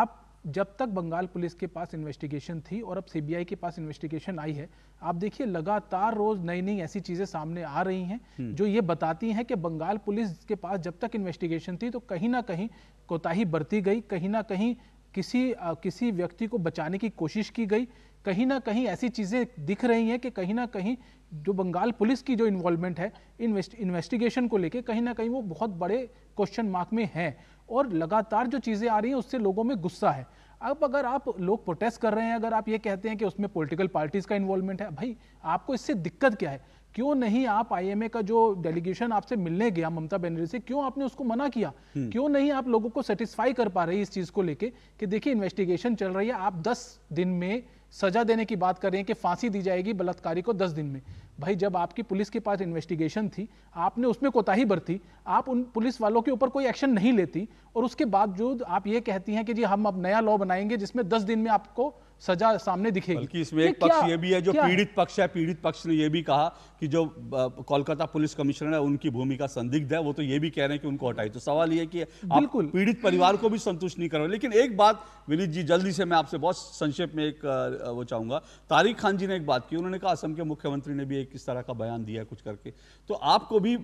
आप जब तक बंगाल पुलिस के पास इन्वेस्टिगेशन थी और अब सीबीआई के पास इन्वेस्टिगेशन आई है आप देखिए लगातार रोज नई नई ऐसी चीजें सामने आ रही हैं हम्म। जो ये बताती हैं कि बंगाल पुलिस के पास जब तक इन्वेस्टिगेशन थी तो कहीं ना कहीं कोताही बरती गई कहीं ना कहीं किसी आ, किसी व्यक्ति को बचाने की कोशिश की गई कहीं ना कहीं ऐसी चीज़ें दिख रही हैं कि कहीं ना कहीं जो बंगाल पुलिस की जो इन्वॉल्वमेंट है इन्वेस्ट इन्वेस्टिगेशन को लेके कहीं ना कहीं वो बहुत बड़े क्वेश्चन मार्क में है और लगातार जो चीज़ें आ रही हैं उससे लोगों में गुस्सा है अब अगर आप लोग प्रोटेस्ट कर रहे हैं अगर आप ये कहते हैं कि उसमें पॉलिटिकल पार्टीज़ का इन्वॉल्वमेंट है भाई आपको इससे दिक्कत क्या है क्यों नहीं आप आईएमए का जो डेलीगेशन आपसे मिलने गया ममता बनर्जी से क्यों आपने उसको मना किया हम्म। क्यों नहीं आप लोगों को सेटिस्फाई कर पा रही इस चीज़ को लेके कि देखिए इन्वेस्टिगेशन चल रही है आप 10 दिन में सजा देने की बात कर रहे हैं कि फांसी दी जाएगी बलात्कारी को 10 दिन में भाई जब आपकी पुलिस के पास इन्वेस्टिगेशन थी आपने उसमें कोताही बरती आप उन पुलिस वालों के ऊपर कोई एक्शन नहीं लेती और उसके बावजूद आप ये कहती हैं कि जी हम अब नया लॉ बनाएंगे जिसमें दस दिन में आपको सजा सामने दिखेगी बल्कि इसमें एक पक्ष ये भी है जो पीड़ित पक्ष है पीड़ित पक्ष ने यह भी कहा कि जो कोलकाता पुलिस कमिश्नर है उनकी भूमिका संदिग्ध है वो तो ये भी कह रहे हैं कि उनको हटाई तो सवाल ये कि आप पीड़ित परिवार को भी संतुष्ट नहीं करो लेकिन एक बात विनीत जी जल्दी से मैं आपसे बहुत संक्षेप में एक वो चाहूंगा तारिक खान जी ने एक बात की उन्होंने कहा असम के मुख्यमंत्री ने भी एक इस तरह का बयान दिया कुछ करके तो आपको भी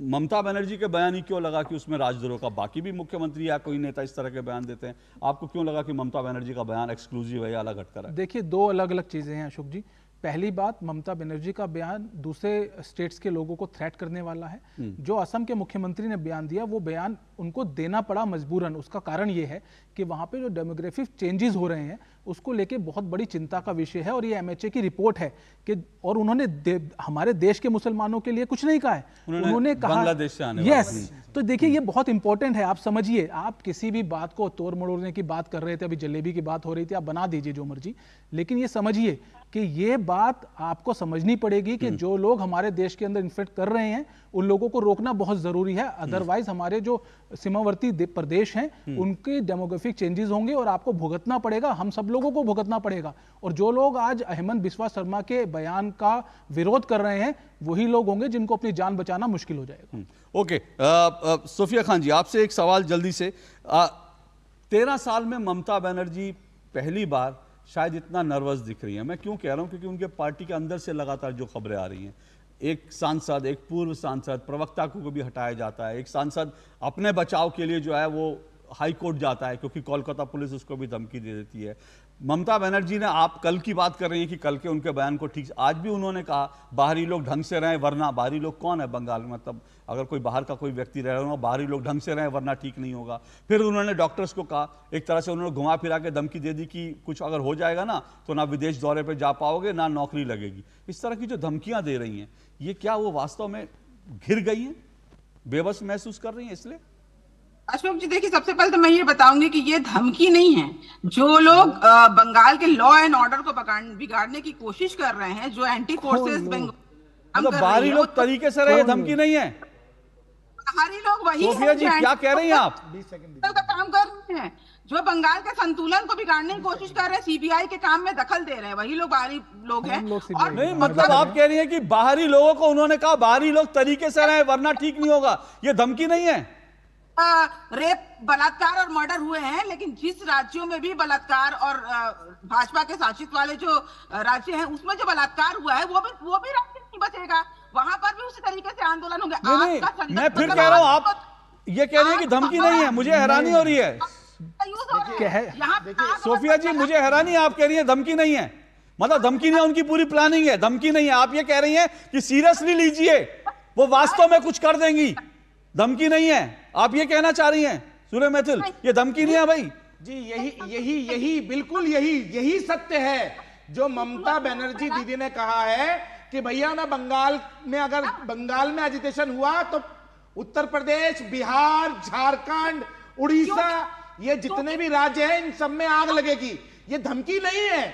ममता बनर्जी के बयान ही क्यों लगा कि उसमें राजद्रोह का बाकी भी मुख्यमंत्री या कोई नेता इस तरह के बयान देते हैं आपको क्यों लगा कि ममता बनर्जी का बयान एक्सक्लूसिव है या अलग हटकर है देखिए दो अलग अलग चीज़ें हैं अशोक जी पहली बात ममता बनर्जी का बयान दूसरे स्टेट्स के लोगों को थ्रेट करने वाला है हम्म। जो असम के मुख्यमंत्री ने बयान दिया वो बयान उनको देना पड़ा मजबूरन उसका कारण ये है कि वहाँ पे जो डेमोग्राफिक चेंजेस हो रहे हैं उसको लेके बहुत बड़ी चिंता का विषय है और ये एमएचए की रिपोर्ट है कि और उन्होंने दे, हमारे देश के मुसलमानों के लिए कुछ नहीं कहा है उन्होंने, उन्होंने कहा यस तो देखिए ये बहुत इंपॉर्टेंट है आप समझिए आप किसी भी बात को तोड़ मड़ोड़ने की बात कर रहे थे अभी जलेबी की बात हो रही थी आप बना दीजिए जो मर्जी लेकिन ये समझिए कि ये बात आपको समझनी पड़ेगी कि हम्म। जो लोग हमारे देश के अंदर इन्फेक्ट कर रहे हैं उन लोगों को रोकना बहुत ज़रूरी है अदरवाइज हम्म। हमारे जो सीमावर्ती प्रदेश हैं हम्म। उनके डेमोग्राफिक चेंजेस होंगे और आपको भुगतना पड़ेगा हम सब लोगों को भुगतना पड़ेगा और जो लोग आज अहमद बिस्वा शर्मा के बयान का विरोध कर रहे हैं वही लोग होंगे जिनको अपनी जान बचाना मुश्किल हो जाएगा ओके सोफिया खान जी आपसे एक सवाल जल्दी से तेरह साल में ममता बनर्जी पहली बार शायद इतना नर्वस दिख रही हैं मैं क्यों कह रहा हूँ क्योंकि उनके पार्टी के अंदर से लगातार जो खबरें आ रही हैं एक सांसद एक पूर्व सांसद प्रवक्ता को भी हटाया जाता है एक सांसद अपने बचाव के लिए जो है वो हाई कोर्ट जाता है क्योंकि कोलकाता पुलिस उसको भी धमकी दे देती है ममता बनर्जी ने आप कल की बात कर रही हैं कि कल के उनके बयान को ठीक आज भी उन्होंने कहा बाहरी लोग ढंग से रहें वरना बाहरी लोग कौन है बंगाल में मतलब अगर कोई बाहर का कोई व्यक्ति रह रहा हो बाहरी लोग ढंग से रहें वरना ठीक नहीं होगा फिर उन्होंने डॉक्टर्स को कहा एक तरह से उन्होंने घुमा फिरा के धमकी दे दी कि कुछ अगर हो जाएगा ना तो ना विदेश दौरे पर जा पाओगे ना नौकरी लगेगी इस तरह की जो धमकियाँ दे रही हैं ये क्या वो वास्तव में घिर गई हैं बेबस महसूस कर रही हैं इसलिए अशोक जी देखिए सबसे पहले तो मैं ये बताऊंगी कि ये धमकी नहीं है जो लोग बंगाल के लॉ एंड ऑर्डर को बिगाड़ने की कोशिश कर रहे हैं जो एंटी फोर्सेस बंगाल बाहरी लोग तो तरीके से रहे धमकी नहीं है बाहरी लोग वही हैं जी क्या कह रही हैं आप का काम कर रहे हैं जो बंगाल के संतुलन को बिगाड़ने की कोशिश कर रहे हैं सीबीआई के काम में दखल दे रहे हैं वही लोग बाहरी लोग हैं और नहीं मतलब आप कह रही हैं कि बाहरी लोगों को उन्होंने कहा बाहरी लोग तरीके से रहे वरना ठीक नहीं होगा ये धमकी नहीं है रेप बलात्कार और मर्डर हुए हैं लेकिन जिस राज्यों में भी बलात्कार और भाजपा के शासित वाले जो राज्य हैं उसमें जो बलात्कार हुआ है वो भी वो भी राज्य नहीं बचेगा वहां पर भी उसी तरीके से आंदोलन होंगे मैं फिर तो कह रहा हूँ आप ये कह रही है कि धमकी नहीं है मुझे हैरानी हो रही है तो सोफिया जी मुझे हैरानी है आप कह रही है धमकी नहीं है मतलब धमकी नहीं उनकी पूरी प्लानिंग है धमकी नहीं है आप ये कह रही हैं कि सीरियसली लीजिए वो वास्तव में कुछ कर देंगी धमकी नहीं है आप ये कहना चाह रही हैं सूर्य मैथिल हाँ। ये धमकी नहीं है भाई जी यही यही यही बिल्कुल यही यही सत्य है जो ममता बनर्जी दीदी ने कहा है कि भैया ना बंगाल में अगर बंगाल में एजिटेशन हुआ तो उत्तर प्रदेश बिहार झारखंड उड़ीसा ये जितने भी राज्य हैं इन सब में आग लगेगी ये धमकी नहीं है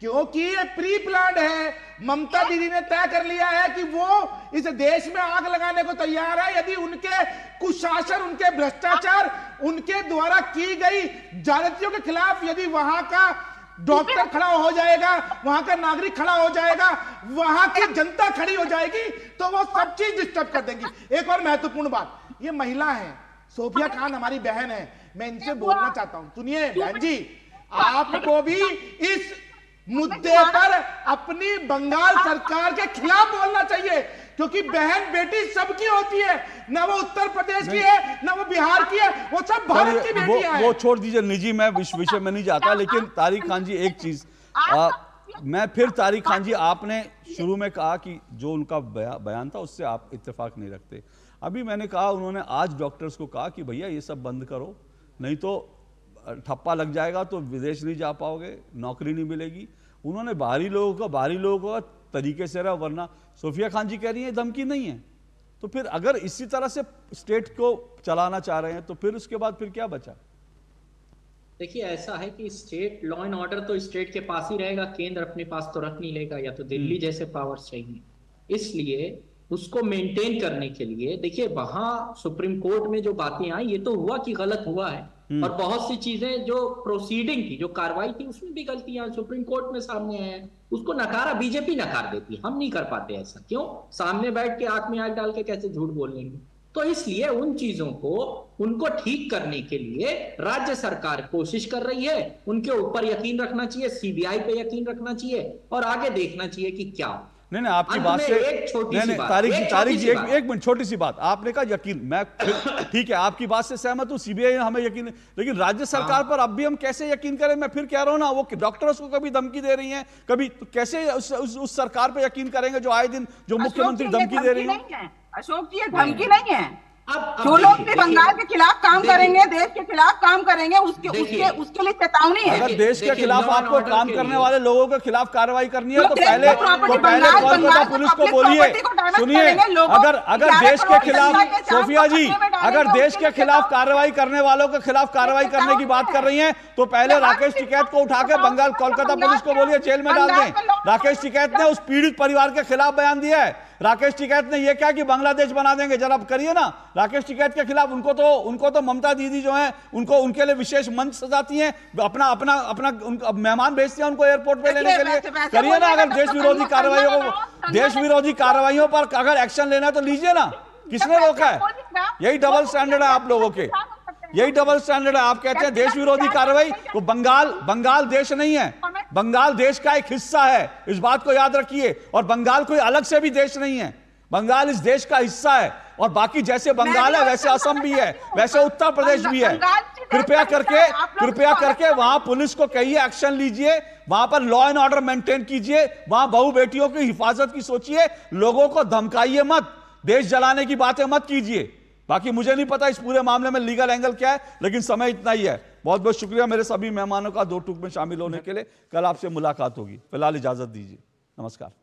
क्योंकि ये प्री प्लान है ममता हाँ। दीदी ने तय कर लिया है कि वो इस देश में आग लगाने को तैयार है यदि उनके कुशासन उनके भ्रष्टाचार उनके द्वारा की गई जातियों के खिलाफ यदि वहां का डॉक्टर खड़ा हो जाएगा वहां का नागरिक खड़ा हो जाएगा वहां की जनता खड़ी हो जाएगी तो वो सब चीज डिस्टर्ब कर देंगी एक और महत्वपूर्ण बात ये महिला है सोफिया खान हमारी बहन है मैं इनसे बोलना चाहता हूँ सुनिए बहन जी आपको भी इस मुद्दे पर अपनी बंगाल हाँ। सरकार के खिलाफ बोलना चाहिए क्योंकि बहन बेटी सबकी होती है ना वो उत्तर प्रदेश की है ना वो बिहार की है वो सब भारत की बेटी वो, है वो छोड़ दीजिए निजी मैं विश्व विषय में नहीं जाता लेकिन तारिक खान जी एक चीज मैं फिर तारिक खान जी आपने शुरू में कहा कि जो उनका बया, बयान था उससे आप इत्तेफाक नहीं रखते अभी मैंने कहा उन्होंने आज डॉक्टर्स को कहा कि भैया ये सब बंद करो नहीं तो ठप्पा लग जाएगा तो विदेश नहीं जा पाओगे नौकरी नहीं मिलेगी उन्होंने बाहरी लोगों का बाहरी लोगों का तरीके से रहा वरना सोफिया खान जी कह रही है धमकी नहीं है तो फिर अगर इसी तरह से स्टेट को चलाना चाह रहे हैं तो फिर उसके बाद फिर क्या बचा देखिए ऐसा है कि स्टेट लॉ एंड ऑर्डर तो स्टेट के पास ही रहेगा केंद्र अपने पास तो रख नहीं लेगा या तो दिल्ली हम्म। जैसे पावर्स चाहिए इसलिए उसको मेंटेन करने के लिए देखिए वहां सुप्रीम कोर्ट में जो बातें आई ये तो हुआ कि गलत हुआ है हम्म। और बहुत सी चीजें जो प्रोसीडिंग थी जो कार्रवाई थी उसमें भी गलतियां सुप्रीम कोर्ट में सामने आए उसको नकारा बीजेपी नकार देती है हम नहीं कर पाते ऐसा क्यों सामने बैठ के आंख में आग डाल के कैसे झूठ बोल लेंगे तो इसलिए उन चीजों को उनको ठीक करने के लिए राज्य सरकार कोशिश कर रही है उनके ऊपर यकीन रखना चाहिए सीबीआई पे यकीन रखना चाहिए और आगे देखना चाहिए कि क्या हो नहीं नहीं आपकी बात से नहीं नहीं तारिक जी तारिक जी एक एक मिनट छोटी सी बात आपने कहा यकीन मैं ठीक है आपकी बात से सहमत हूँ सीबीआई ने हमें यकीन लेकिन राज्य सरकार हाँ। पर अब भी हम कैसे यकीन करें मैं फिर कह रहा हूँ ना वो डॉक्टर्स को कभी धमकी दे रही है कभी तो कैसे उस सरकार पर यकीन करेंगे जो आए दिन जो मुख्यमंत्री धमकी दे रही है अशोक जी धमकी नहीं है अब जो लोग भी बंगाल के खिलाफ काम करेंगे देश के खिलाफ काम करेंगे उसके उसके उसके लिए चेतावनी है अगर देश के खिलाफ आपको काम करने वाले लोगों के खिलाफ कार्रवाई करनी है तो पहले तो पहले कोलकाता पुलिस को बोलिए सुनिए अगर अगर देश के खिलाफ सोफिया जी अगर देश के खिलाफ कार्रवाई करने वालों के खिलाफ कार्रवाई करने की बात कर रही है तो पहले तो राकेश टिकैत को उठा के बंगाल कोलकाता पुलिस को बोलिए जेल में डाल दें राकेश टिकैत ने उस पीड़ित परिवार के खिलाफ बयान दिया है राकेश टिकैत ने यह क्या कि बांग्लादेश बना देंगे जरा करिए ना राकेश टिकैत के खिलाफ उनको तो उनको तो ममता दीदी जो है उनको उनके लिए विशेष मंच सजाती है अपना अपना अपना मेहमान भेजते हैं उनको एयरपोर्ट पर लेने के लिए करिए ना अगर देश तो विरोधी तो कार्रवाई तो देश विरोधी कार्रवाई पर अगर एक्शन लेना है तो लीजिए ना किसने रोका है यही डबल स्टैंडर्ड है आप लोगों के यही डबल स्टैंडर्ड है आप कहते हैं देश विरोधी कार्रवाई वो बंगाल बंगाल देश नहीं है हाँ, बंगाल देश का एक हिस्सा है इस बात को याद रखिए और बंगाल कोई अलग से भी देश नहीं है बंगाल इस देश का हिस्सा है और बाकी जैसे बंगाल है वैसे असम भी है वैसे उत्तर प्रदेश भी है कृपया करके कृपया करके वहां पुलिस को कहिए एक्शन लीजिए वहां पर लॉ एंड ऑर्डर मेंटेन कीजिए वहां बहु बेटियों की हिफाजत की सोचिए लोगों को धमकाइए मत देश जलाने की बातें मत कीजिए बाकी मुझे नहीं पता इस पूरे मामले में लीगल एंगल क्या है लेकिन समय इतना ही है बहुत बहुत शुक्रिया मेरे सभी मेहमानों का दो टूक में शामिल होने के लिए कल आपसे मुलाकात होगी फिलहाल इजाजत दीजिए नमस्कार